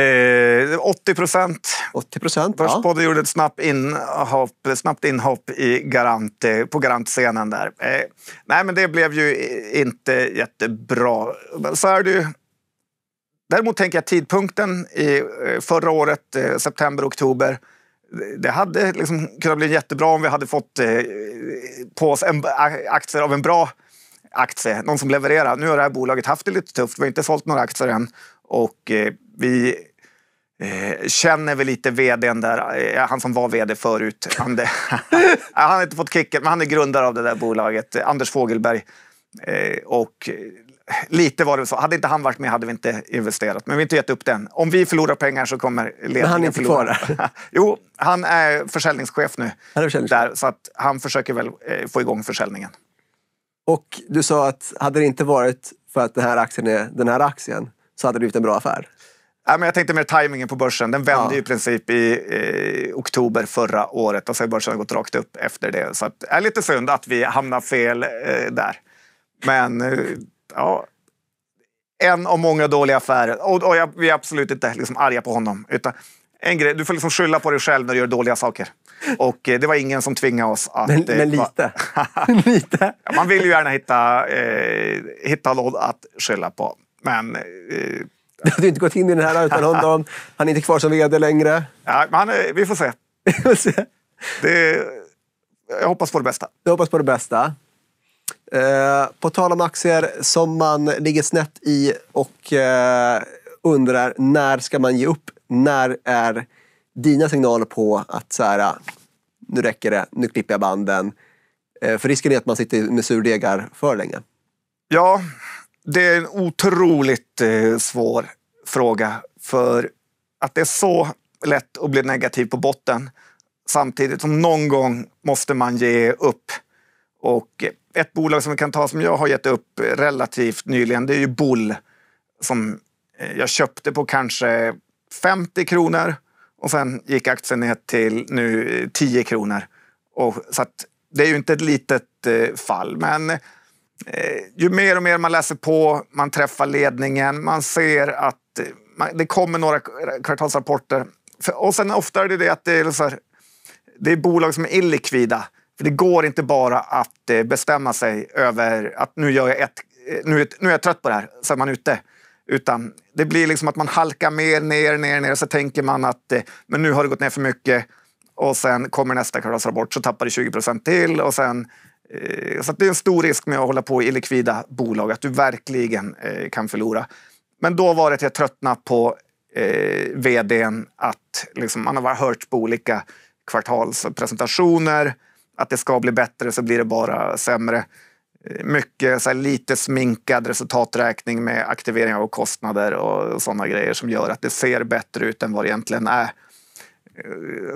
S2: Eh, 80 procent. 80 procent, Först ja. både gjorde ett snabbt inhopp, snabbt inhopp i Garant, på Garantscenen där. Eh, nej, men det blev ju inte jättebra. Så är det ju. Däremot tänker jag tidpunkten i eh, förra året, eh, september, oktober det hade liksom kunnat bli jättebra om vi hade fått eh, på oss en, aktier av en bra aktie, någon som levererar. Nu har det här bolaget haft det lite tufft, vi har inte sålt några aktier än och eh, vi eh, känner väl lite vdn där, han som var vd förut. Han, han har inte fått kicken, men han är grundare av det där bolaget, Anders Fogelberg. Och lite var det så. Hade inte han varit med hade vi inte investerat. Men vi har inte gett upp den. Om vi förlorar pengar så kommer ledningen förlora. Men han är inte förlora. kvar där? jo, han är försäljningschef nu. Han är försäljningschef. Där, så att han försöker väl eh, få igång försäljningen. Och du sa att hade
S1: det inte varit för att den här aktien är den här aktien så hade det blivit en bra affär?
S2: jag tänkte mer tajmingen på börsen. Den vände ja. i princip i eh, oktober förra året och så har börsen gått rakt upp efter det. Så det är lite synd att vi hamnar fel eh, där. Men eh, ja, en av många dåliga affärer. Och, och jag, vi är absolut inte liksom arga på honom. Utan en grej, du får liksom skylla på dig själv när du gör dåliga saker. Och eh, det var ingen som tvingade oss att... Men, eh, men lite. lite. Man vill ju gärna hitta, eh, hitta något att skylla på.
S1: Men... Eh, du hade ju inte gått in i den här utan honom. Han är inte kvar som vd längre. Ja, men, eh, vi får se. vi får se. Det, jag hoppas på det bästa. Du hoppas på det bästa. Eh, på tal om aktier som man ligger snett i och eh, undrar när ska man ge upp? När är dina signaler på att så här, ah, nu räcker det, nu klipper jag banden. Eh, för risken är att man sitter med surdegar för länge.
S2: Ja, det är en otroligt eh, svår fråga. För att det är så lätt att bli negativ på botten samtidigt som någon gång måste man ge upp. Och ett bolag som vi kan ta som jag har gett upp relativt nyligen, det är ju Bull som eh, jag köpte på kanske 50 kronor och sen gick aktien ner till nu 10 eh, kronor. Och, så det är ju inte ett litet eh, fall, men ju mer och mer man läser på, man träffar ledningen, man ser att det kommer några kvartalsrapporter. Och sen ofta är det det att det är, så här, det är bolag som är illikvida. För det går inte bara att eh, bestämma sig över att nu, gör jag ett, eh, nu, nu är jag trött på det här, så är man ute. Utan det blir liksom att man halkar mer, ner, ner, ner. Så tänker man att eh, men nu har det gått ner för mycket. Och sen kommer nästa kvartalsrapport så tappar det 20 procent till. Och sen, så det är en stor risk med att hålla på i likvida bolag, att du verkligen kan förlora. Men då var det att jag tröttnade på eh, vdn, att liksom, man har hört på olika kvartalspresentationer att det ska bli bättre så blir det bara sämre. Mycket så här, lite sminkad resultaträkning med aktivering av kostnader och sådana grejer som gör att det ser bättre ut än vad det egentligen är.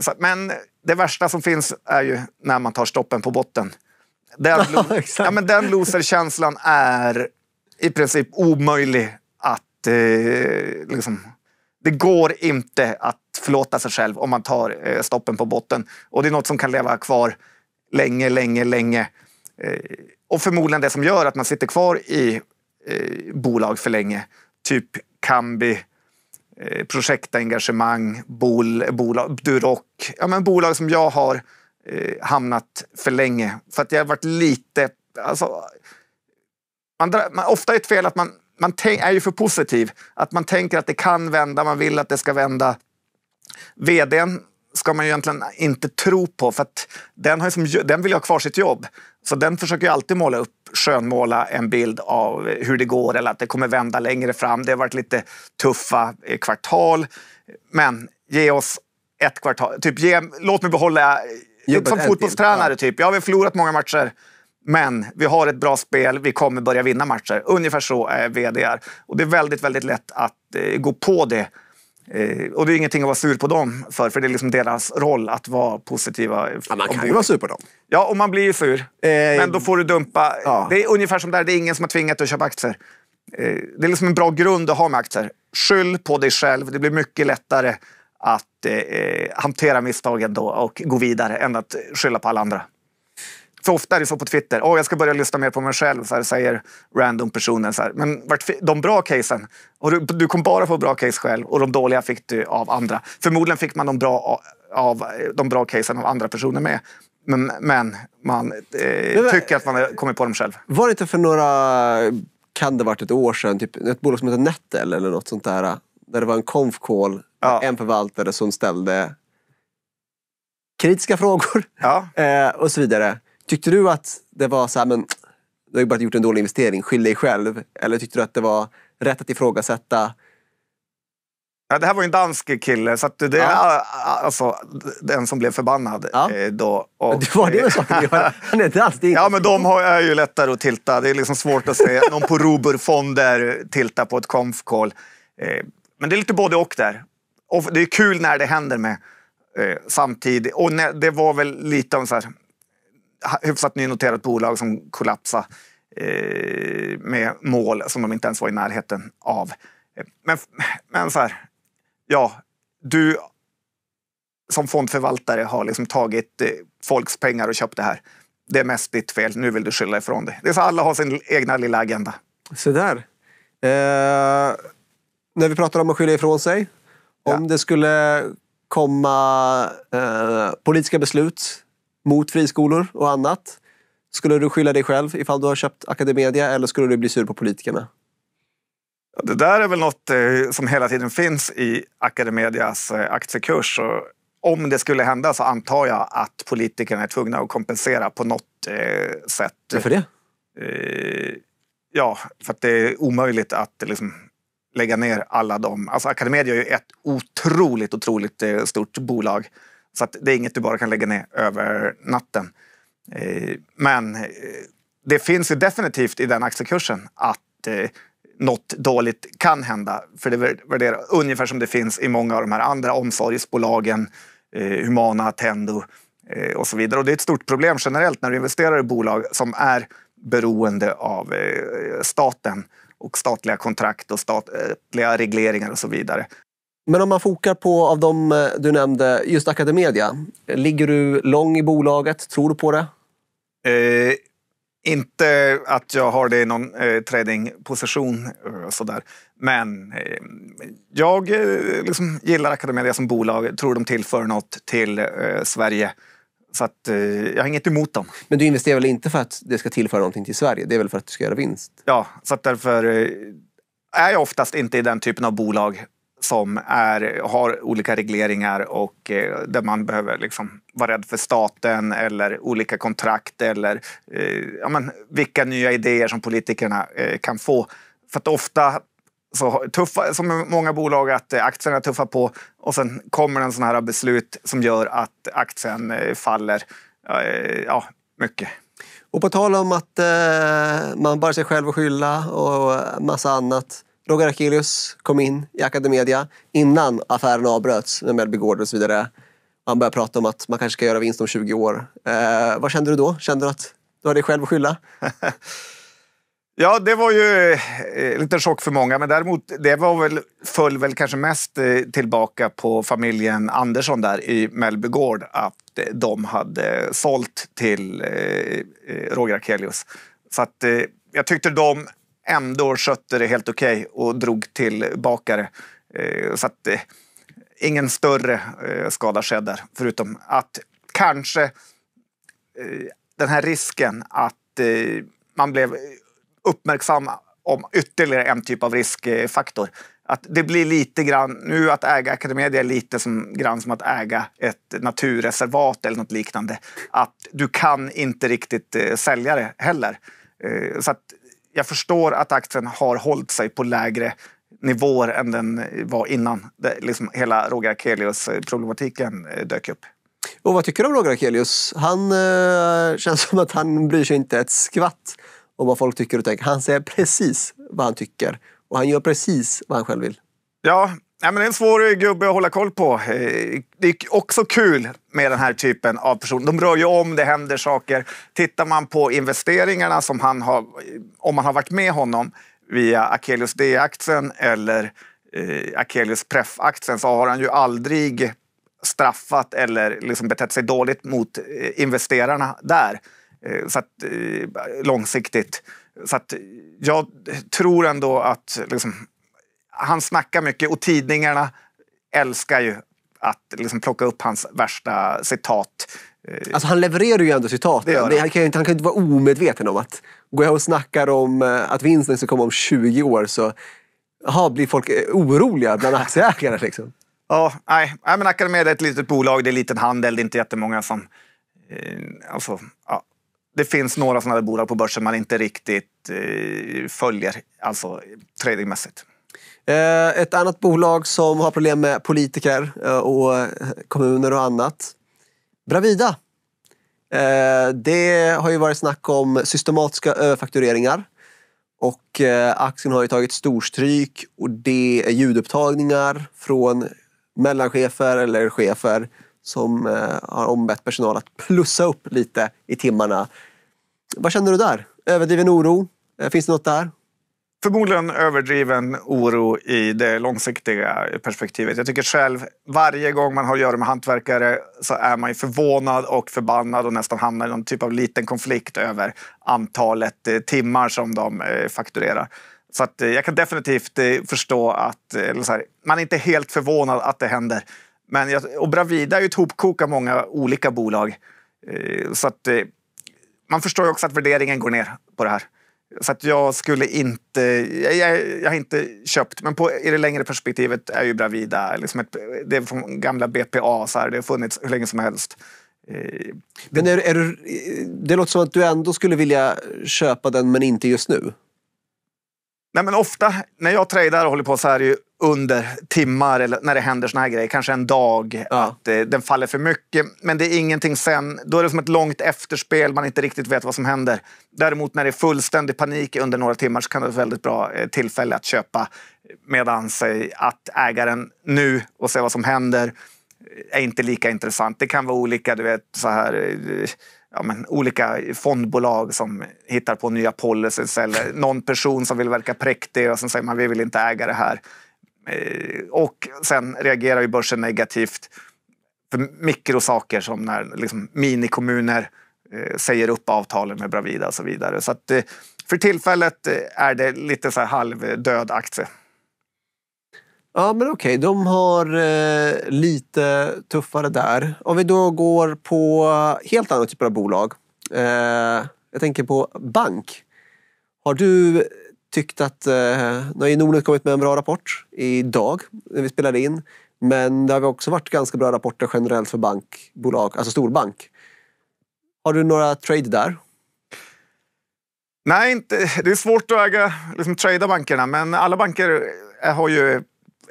S2: Så, men det värsta som finns är ju när man tar stoppen på botten. Den, ja, men den loserkänslan är i princip omöjlig att... Eh, liksom, det går inte att förlåta sig själv om man tar eh, stoppen på botten. Och det är något som kan leva kvar länge, länge, länge. Eh, och förmodligen det som gör att man sitter kvar i eh, bolag för länge. Typ Kambi, eh, projektengagemang, bol, bolag, Duroc. Ja, men bolag som jag har hamnat för länge. För att jag har varit lite... Alltså, man, man, ofta är ett fel att man, man tänk, är ju för positiv. Att man tänker att det kan vända, man vill att det ska vända. Vdn ska man ju egentligen inte tro på för att den, har som, den vill ha kvar sitt jobb. Så den försöker ju alltid måla upp, skönmåla en bild av hur det går eller att det kommer vända längre fram. Det har varit lite tuffa eh, kvartal. Men ge oss ett kvartal. Typ ge, låt mig behålla... Jobbet eh, som fotbollstränare, ja. typ. Ja, vi har förlorat många matcher. Men vi har ett bra spel, vi kommer börja vinna matcher. Ungefär så eh, är VDR. Och det är väldigt, väldigt lätt att eh, gå på det Eh, och det är ingenting att vara sur på dem för, för det är liksom deras roll att vara positiva. Ja, man kan ju vara sur på dem. Ja, och man blir ju sur. Eh, men då får du dumpa. Ja. Det är ungefär som där, det är ingen som har tvingat dig att köpa aktier. Eh, det är liksom en bra grund att ha med aktier. Skyll på dig själv, det blir mycket lättare att eh, eh, hantera misstagen då och gå vidare än att skylla på alla andra. För ofta är det så på Twitter, oh, jag ska börja lyssna mer på mig själv, så här, säger random personer. Så här. Men de bra casen, och du, du kom bara på bra case själv och de dåliga fick du av andra. Förmodligen fick man de bra, av, eh, de bra casen av andra personer med. Men, men man eh, men, tycker att man har kommit på dem själv. Var det inte för några,
S1: kan det varit ett år sedan, typ ett bolag som heter Nettel eller något sånt där. Där det var en conf call, ja. en förvaltare som ställde kritiska frågor ja. Eh, och så vidare. Tyckte du att det var så här, men du har ju bara gjort en dålig investering, skyll dig
S2: själv. Eller tyckte du att det var rätt att ifrågasätta? Ja, det här var ju en dansk kille, så det är ja. alltså, den som blev förbannad. Ja. Eh, då, och, det var det med saken Han ja, men de har, är ju lättare att tilta. Det är liksom svårt att se någon på Robur-fonder tilta på ett conf call. Eh, men det är lite både och där. Och det är kul när det händer med eh, samtidigt. Och det var väl lite om så här, hyfsat nynoterat bolag som kollapsade eh, med mål som de inte ens var i närheten av. Eh, men, men så här, ja, du som fondförvaltare har liksom tagit eh, folks pengar och köpt det här. Det är mest ditt fel, nu vill du skylla ifrån dig. Det är så alla har sin egna lilla agenda.
S1: Så där. Eh, när vi pratar om att skylla ifrån sig, om ja. det skulle komma eh, politiska beslut mot friskolor och annat. Skulle du skylla dig själv ifall du har köpt Academedia eller skulle du bli sur
S2: på politikerna? Det där är väl något eh, som hela tiden finns i Academedias eh, aktiekurs. om det skulle hända så antar jag att politikerna är tvungna att kompensera på något eh, sätt. Varför det? Ja, för att det är omöjligt att liksom lägga ner alla dem. Alltså Academedia är ju ett otroligt, otroligt stort bolag. Så att det är inget du bara kan lägga ner över natten. Eh, men eh, det finns ju definitivt i den aktiekursen att eh, något dåligt kan hända. För det värderar ungefär som det finns i många av de här andra omsorgsbolagen, Humana, Attendo och så vidare. Och det är ett stort problem generellt när du investerar i bolag som är beroende av staten och statliga kontrakt och statliga regleringar och så vidare. Men om man
S1: fokar på av de eh, du nämnde, just Academedia. Ligger du lång i bolaget? Tror du på det?
S2: Eh, inte att jag har det i någon eh, tradingposition eh, sådär. Men eh, jag eh, liksom gillar Academedia som bolag. Tror de tillför något till Sverige. Så att, jag har inget emot dem. Men du investerar väl inte för att det ska tillföra någonting till Sverige? Det är väl för att du ska göra vinst? Ja, så därför är jag oftast inte i den typen av bolag som är, har olika regleringar och eh, där man behöver liksom vara rädd för staten eller olika kontrakt eller eh, ja, men, vilka nya idéer som politikerna eh, kan få. För att ofta så tuffa, som många bolag, att eh, aktierna tuffar på och sen kommer en sån här beslut som gör att aktien eh, faller eh, ja, mycket. Och
S1: på tal om att man bara sig själv att skylla och massa annat Roger Akelius kom in i Academedia innan affären avbröts med Mellby Gård och så vidare. Man började prata om att man kanske ska göra vinst om 20 år.
S2: Eh, vad kände du då? Kände du att du hade dig själv att skylla? ja, det var ju en eh, liten chock för många, men däremot det var väl, föll väl kanske mest eh, tillbaka på familjen Andersson där i Mellby Gård att eh, de hade sålt till Roger Akelius. Så att jag tyckte de ändå skötte det helt okej okay och drog tillbaka det. Eh, så att eh, ingen större eh, skada skedde där, förutom att kanske den här risken att man blev uppmärksam om ytterligare en typ av riskfaktor. Att det blir lite grann, nu att äga Academedia är lite som, grann som att äga ett naturreservat eller något liknande. Att du kan inte riktigt sälja det heller. Så att jag förstår att aktien har hållit sig på lägre nivåer än den var innan det, liksom hela Roger Akelius-problematiken eh, dök upp.
S1: Och vad tycker du om Roger Akelius? Han eh, känns som att han bryr sig inte ett skvatt om vad folk tycker och tänker. Han säger precis
S2: vad han tycker och han gör precis vad han själv vill. Ja, Nej, men det är en svår gubbe att hålla koll på. Eh, det är också kul med den här typen av personer. De rör ju om, det händer saker. Tittar man på investeringarna, som han har, om man har varit med honom via Akelius D-aktien eller eh, Akelius Pref-aktien så har han ju aldrig straffat eller liksom betett sig dåligt mot eh, investerarna där eh, så att, eh, långsiktigt. Så att jag tror ändå att liksom, han snackar mycket och tidningarna älskar ju att liksom plocka upp hans värsta citat. Eh, alltså han levererar
S1: ju ändå citaten. Det han, kan ju inte, han kan inte vara omedveten om att går jag och snackar om eh, att vinsten ska komma om 20 år så aha, blir folk eh, oroliga bland aktieägarna. Liksom.
S2: Ja, nej. nej men Academedia är ett litet bolag, det är liten handel, det är inte jättemånga som... Eh, alltså, ja. Det finns några sådana bolag på börsen man inte riktigt eh, följer, alltså tradingmässigt.
S1: Eh, ett annat bolag som har problem med politiker eh, och eh, kommuner och annat. Bravida. Det har ju varit snack om systematiska överfaktureringar. Och aktien har ju tagit storstryk och det är ljudupptagningar från mellanchefer eller chefer som har ombett personal att plussa upp
S2: lite i timmarna.
S1: Vad känner du där? Överdriven oro? Finns det något där?
S2: förmodligen överdriven oro i det långsiktiga perspektivet. Jag tycker själv, varje gång man har att göra med hantverkare så är man ju förvånad och förbannad och nästan hamnar i någon typ av liten konflikt över antalet eh, timmar som de eh, fakturerar. Så att eh, jag kan definitivt förstå att här, man är inte är helt förvånad att det händer. Men, jag, och Bravida är ju ett hopkok av många olika bolag. Så att man förstår ju också att värderingen går ner på det här. Så att jag skulle inte... Jag, jag, har inte köpt, men på, i det längre perspektivet är ju Bravida liksom ett, det är från gamla BPA, så här, det har funnits hur länge som helst. Eh, men är, är
S1: du, det låter som att du ändå skulle vilja köpa den, men inte just nu?
S2: Nej, men ofta när jag tradar och håller på så här är ju under timmar eller när det händer såna här grejer, kanske en dag, ja. att eh, den faller för mycket. Men det är ingenting sen. Då är det som ett långt efterspel, man inte riktigt vet vad som händer. Däremot när det är fullständig panik under några timmar så kan det vara ett väldigt bra eh, tillfälle att köpa medan eh, att ägaren nu och se vad som händer eh, är inte lika intressant. Det kan vara olika, du vet, så här, eh, ja, men, olika fondbolag som hittar på nya policies eller någon person som vill verka präktig och sen säger man vi vill inte äga det här. Eh, och sen reagerar ju börsen negativt för mikrosaker som när liksom minikommuner eh, säger upp avtalen med Bravida och så vidare. Så att, eh, för tillfället är det lite så här halvdöd aktie. Ja, men okej, okay. de har
S1: lite tuffare där. Om vi då går på helt andra typer av bolag. jag tänker på bank. Har du tyckt att... Eh, nu har ju Nordnet kommit med en bra rapport idag när vi spelade in. Men det har också varit ganska bra rapporter generellt för bankbolag, alltså storbank.
S2: Har du några trade där? Nej, inte. det är svårt att äga, liksom, trada bankerna, men alla banker har ju,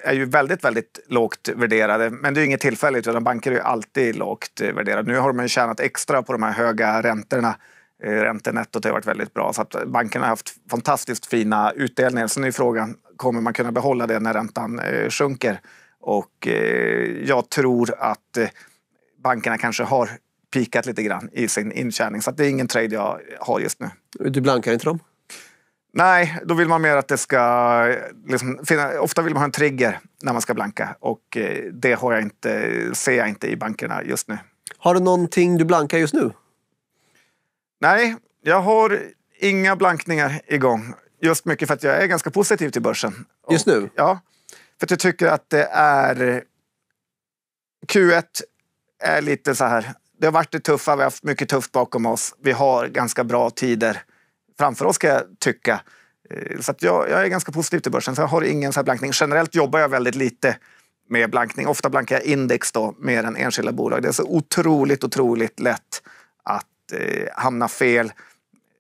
S2: är ju väldigt, väldigt lågt värderade. Men det är inget tillfälligt, utan banker är ju alltid lågt värderade. Nu har de ju tjänat extra på de här höga räntorna Eh, räntenettot har varit väldigt bra. Så att bankerna har haft fantastiskt fina utdelningar. Sen är frågan, kommer man kunna behålla det när räntan eh, sjunker? Och eh, jag tror att bankerna kanske har pikat lite grann i sin intjäning. Så det är ingen trade jag har just nu. Du blankar inte dem? Nej, då vill man mer att det ska... Liksom, ofta vill man ha en trigger när man ska blanka och det har jag inte, ser jag inte i bankerna just nu. Har du någonting du blankar just nu? Nej, jag har inga blankningar igång. Just mycket för att jag är ganska positiv till börsen. Just nu? ja. För att jag tycker att det är... Q1 är lite så här. Det har varit det tuffa, vi har haft mycket tufft bakom oss. Vi har ganska bra tider framför oss, ska jag tycka. Eh, så jag, jag, är ganska positiv till börsen, så jag har ingen så här blankning. Generellt jobbar jag väldigt lite med blankning. Ofta blankar jag index då, mer än enskilda bolag. Det är så otroligt, otroligt lätt Eh, hamna fel.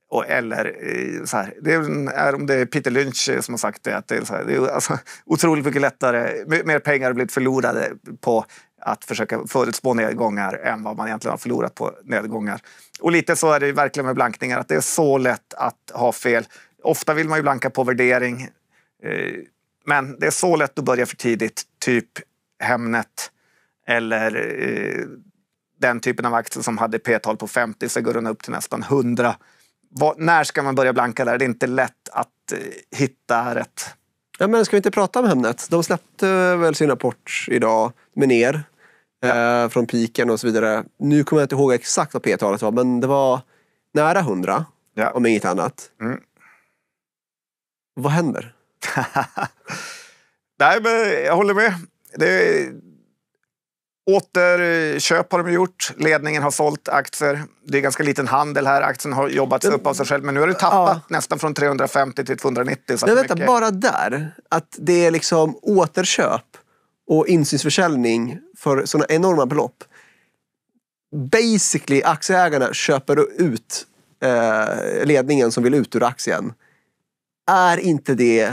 S2: Och, eller eh, så här, det är om det är Peter Lynch eh, som har sagt det. Att det är, så här, det är alltså, otroligt mycket lättare, mer pengar har blivit förlorade på att försöka förutspå nedgångar än vad man egentligen har förlorat på nedgångar. Och lite så är det verkligen med blankningar, att det är så lätt att ha fel. Ofta vill man ju blanka på värdering, eh, men det är så lätt att börja för tidigt, typ Hemnet eller eh, den typen av aktier som hade p-tal på 50 så går den upp till nästan 100. Var, när ska man börja blanka där? Det är inte lätt att eh, hitta rätt. Ja, men ska vi inte prata om Hemnet? De släppte eh, väl sin rapport idag
S1: med ner ja. eh, från piken och så vidare. Nu kommer jag inte ihåg exakt vad p-talet var, men det var nära 100 ja. om inget annat. Mm.
S2: Vad händer? Nej, men jag håller med. Det, Återköp eh, har de gjort. Ledningen har sålt aktier. Det är ganska liten handel här. Aktien har jobbats upp av sig själv. Men nu har du tappat ja. nästan från 350 till 290. Så Men vänta, mycket.
S1: bara där. Att det är liksom återköp och insynsförsäljning för sådana enorma belopp. Basically, aktieägarna köper ut eh, ledningen som vill ut ur aktien. Är
S2: inte det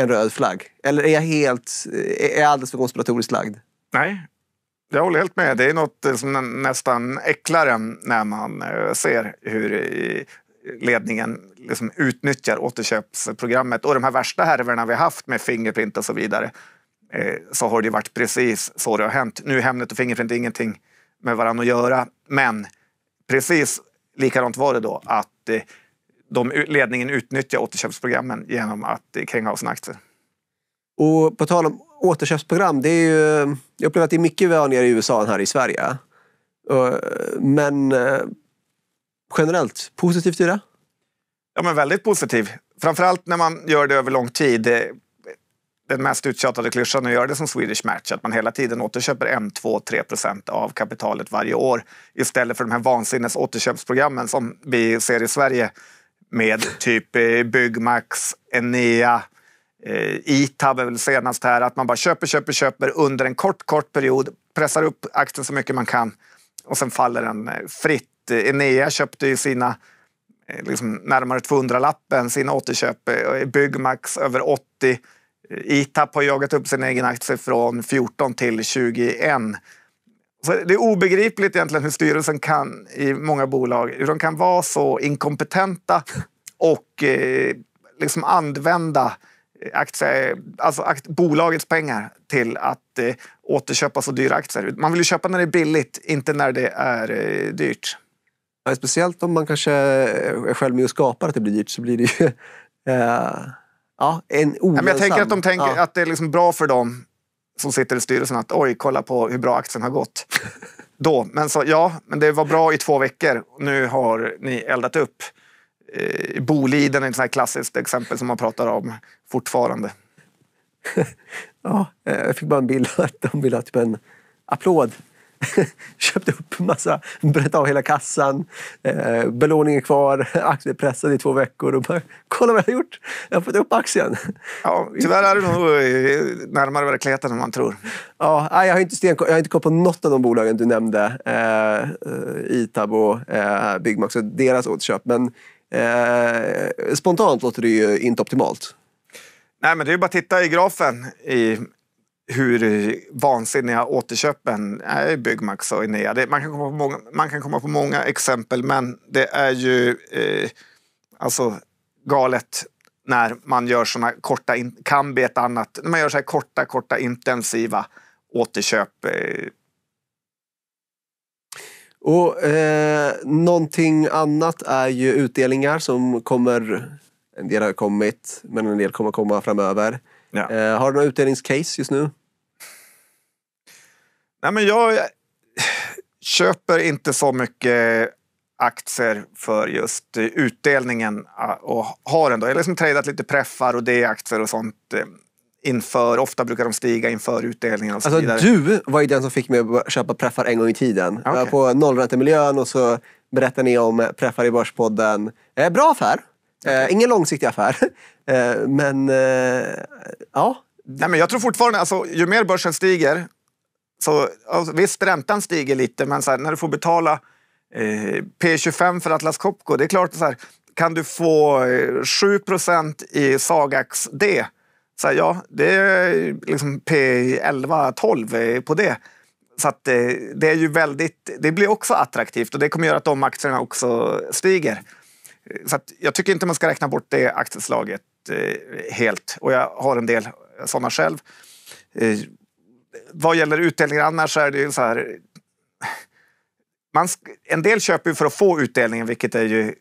S2: en röd flagg? Eller är jag helt, eh, är jag alldeles för konspiratoriskt lagd? Nej, jag håller helt med. Det är något eh, som nästan äcklar en när man eh, ser hur ledningen liksom utnyttjar återköpsprogrammet. Och de här värsta härvorna vi haft med Fingerprint och så vidare eh, så har det varit precis så det har hänt. Nu är Hemnet och Fingerprint ingenting med varandra att göra, men precis likadant var det då att de, ledningen utnyttjar återköpsprogrammen genom att kränga av sina aktier.
S1: Och på tal om återköpsprogram, det är ju, jag upplever att det är mycket vanligare i USA än här i Sverige. Men eh, generellt, positivt i det?
S2: Ja, men väldigt positivt. Framförallt när man gör det över lång tid. Eh, den mest uttjatade klyschan att göra det som Swedish Match, att man hela tiden återköper 1, 2, 3 procent av kapitalet varje år istället för de här vansinnes återköpsprogrammen som vi ser i Sverige med typ eh, Byggmax, Enea, eh, ITAB e är väl senast här, att man bara köper, köper, köper under en kort, kort period, pressar upp aktien så mycket man kan och sen faller den eh, fritt. Eh, Enea köpte ju sina eh, liksom närmare 200-lappen, sina återköp. Byggmax över 80. ITAP e har jagat upp sin egen aktie från 14 till 21. Så det är obegripligt egentligen hur styrelsen kan i många bolag, hur de kan vara så inkompetenta och eh, liksom använda aktie, alltså akt, bolagets pengar till att eh, återköpa så dyra aktier. Man vill ju köpa när det är billigt, inte när det är eh, dyrt. Ja, speciellt om man kanske eh, är själv med och skapar att det blir dyrt så blir det ju eh, ja, en olönsam... Ja, jag tänker att de tänker ja. att det är liksom bra för dem som sitter i styrelsen att oj, kolla på hur bra aktien har gått. Då. Men så, ja, men det var bra i två veckor. Nu har ni eldat upp eh, Boliden är ett sånt här klassiskt exempel som man pratar om fortfarande.
S1: ja, eh, jag fick bara en bild att de ville ha typ en applåd. Köpte upp en massa, bröt av hela kassan, eh, belåningen kvar, aktier pressade i två veckor och bara kolla vad jag har gjort! Jag har fått upp aktien.
S2: Ja, tyvärr är det nog eh, närmare verkligheten än man tror.
S1: Ja, jag har inte, stenko- jag har inte koll på något av de bolagen du nämnde, eh, eh Itab och eh, Byggmax och deras återköp. Men Eh, spontant låter det ju inte
S2: optimalt. Nej, men det är bara att titta i grafen i hur vansinniga återköpen är i Byggmax och Enea. Det, man, kan komma på många, man kan komma på många exempel, men det är ju eh, alltså galet när man gör såna korta, kan bli ett annat, när man gör så här korta, korta intensiva återköp
S1: eh, och eh, Någonting annat är ju utdelningar som kommer. En del har kommit, men en del kommer komma framöver. Ja. Eh, har du några utdelningscase just nu?
S2: Nej, men jag köper inte så mycket aktier för just utdelningen eh, och har ändå. Jag har liksom tradat lite preffar och D-aktier och sånt eh, inför, ofta brukar de stiga inför utdelningen och så alltså,
S1: Du var ju den som fick mig att köpa preffar en gång i tiden. Okay. Jag var på nollräntemiljön och så berättade ni om preffar i Börspodden. Eh, bra affär. Okay. Eh, ingen långsiktig affär.
S2: eh, men eh, ja. Nej, men jag tror fortfarande, alltså, ju mer börsen stiger, så, alltså, visst räntan stiger lite, men så här, när du får betala eh, P25 för Atlas Copco, det är klart, så här, kan du få 7 eh, i Sagax D så här, ja, det är liksom P11-12 på det. Så att eh, det är ju väldigt, det blir också attraktivt och det kommer göra att de aktierna också stiger. Så att jag tycker inte man ska räkna bort det aktieslaget eh, helt och jag har en del sådana själv. Eh, vad gäller utdelningar annars så är det ju så här. Man, en del köper ju för att få utdelningen, vilket är ju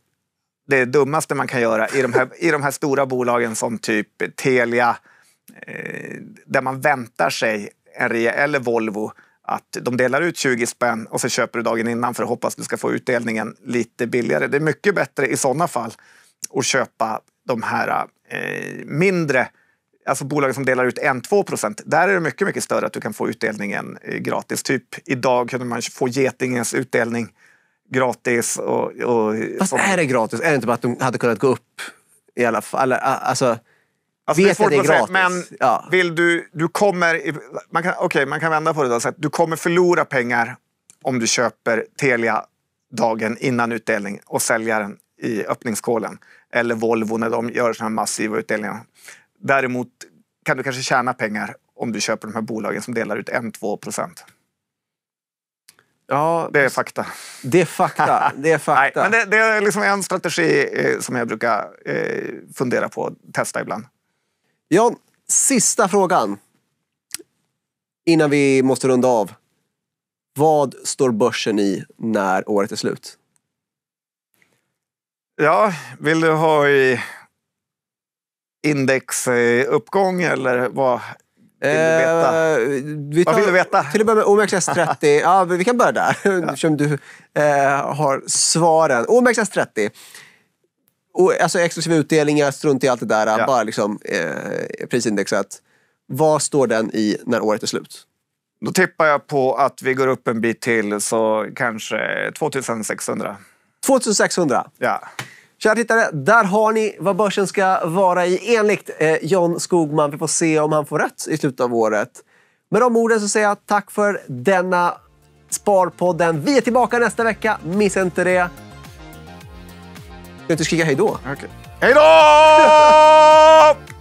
S2: det dummaste man kan göra i de här, i de här stora bolagen som typ Telia, Eh, där man väntar sig en Rea eller Volvo att de delar ut 20 spänn och så köper du dagen innan för att hoppas du ska få utdelningen lite billigare. Det är mycket bättre i sådana fall att köpa de här eh, mindre, alltså bolag som delar ut 1-2 procent. Där är det mycket, mycket större att du kan få utdelningen eh, gratis. Typ idag kunde man få Getingens utdelning gratis. Och, och Fast sånt. är det gratis? Är det inte bara att de hade kunnat gå upp i alla fall? Alltså... Alltså, det är svårt att det är gratis. Men ja. vill du, du kommer, man kan, okay, man kan vända på det då, så att du kommer förlora pengar om du köper Telia dagen innan utdelning och säljer den i öppningskålen. Eller Volvo när de gör sådana massiva utdelningar. Däremot kan du kanske tjäna pengar om du köper de här bolagen som delar ut 1-2 procent. Ja, det är fakta. Det är fakta. Det är, fakta. Nej, men det, det, är liksom en strategi eh, som jag brukar eh, fundera på och testa ibland. John, sista frågan. Innan vi
S1: måste runda av. Vad står börsen i när året är slut?
S2: Ja, vill du ha i indexuppgång eller vad vill du veta? Eh, vi vad vill du
S1: veta? Till att börja med OMXS30. ja, vi kan börja där ja. eftersom du eh, har svaren. OMXS30 och, alltså exklusiva utdelningar, strunt i allt det där. Ja. Bara liksom, eh, prisindexet. Vad står den i när året är slut?
S2: Då tippar jag på att vi går upp en bit till, så kanske 2600. 2600? Ja.
S1: Kära tittare, där har ni vad börsen ska vara i enligt eh, John Skogman. Vi får se om han får rätt i slutet av året. Med de orden så säger jag tack för denna Sparpodden. Vi är tillbaka nästa vecka. Missa inte det du inte skrika hej då? Okay. Hej då!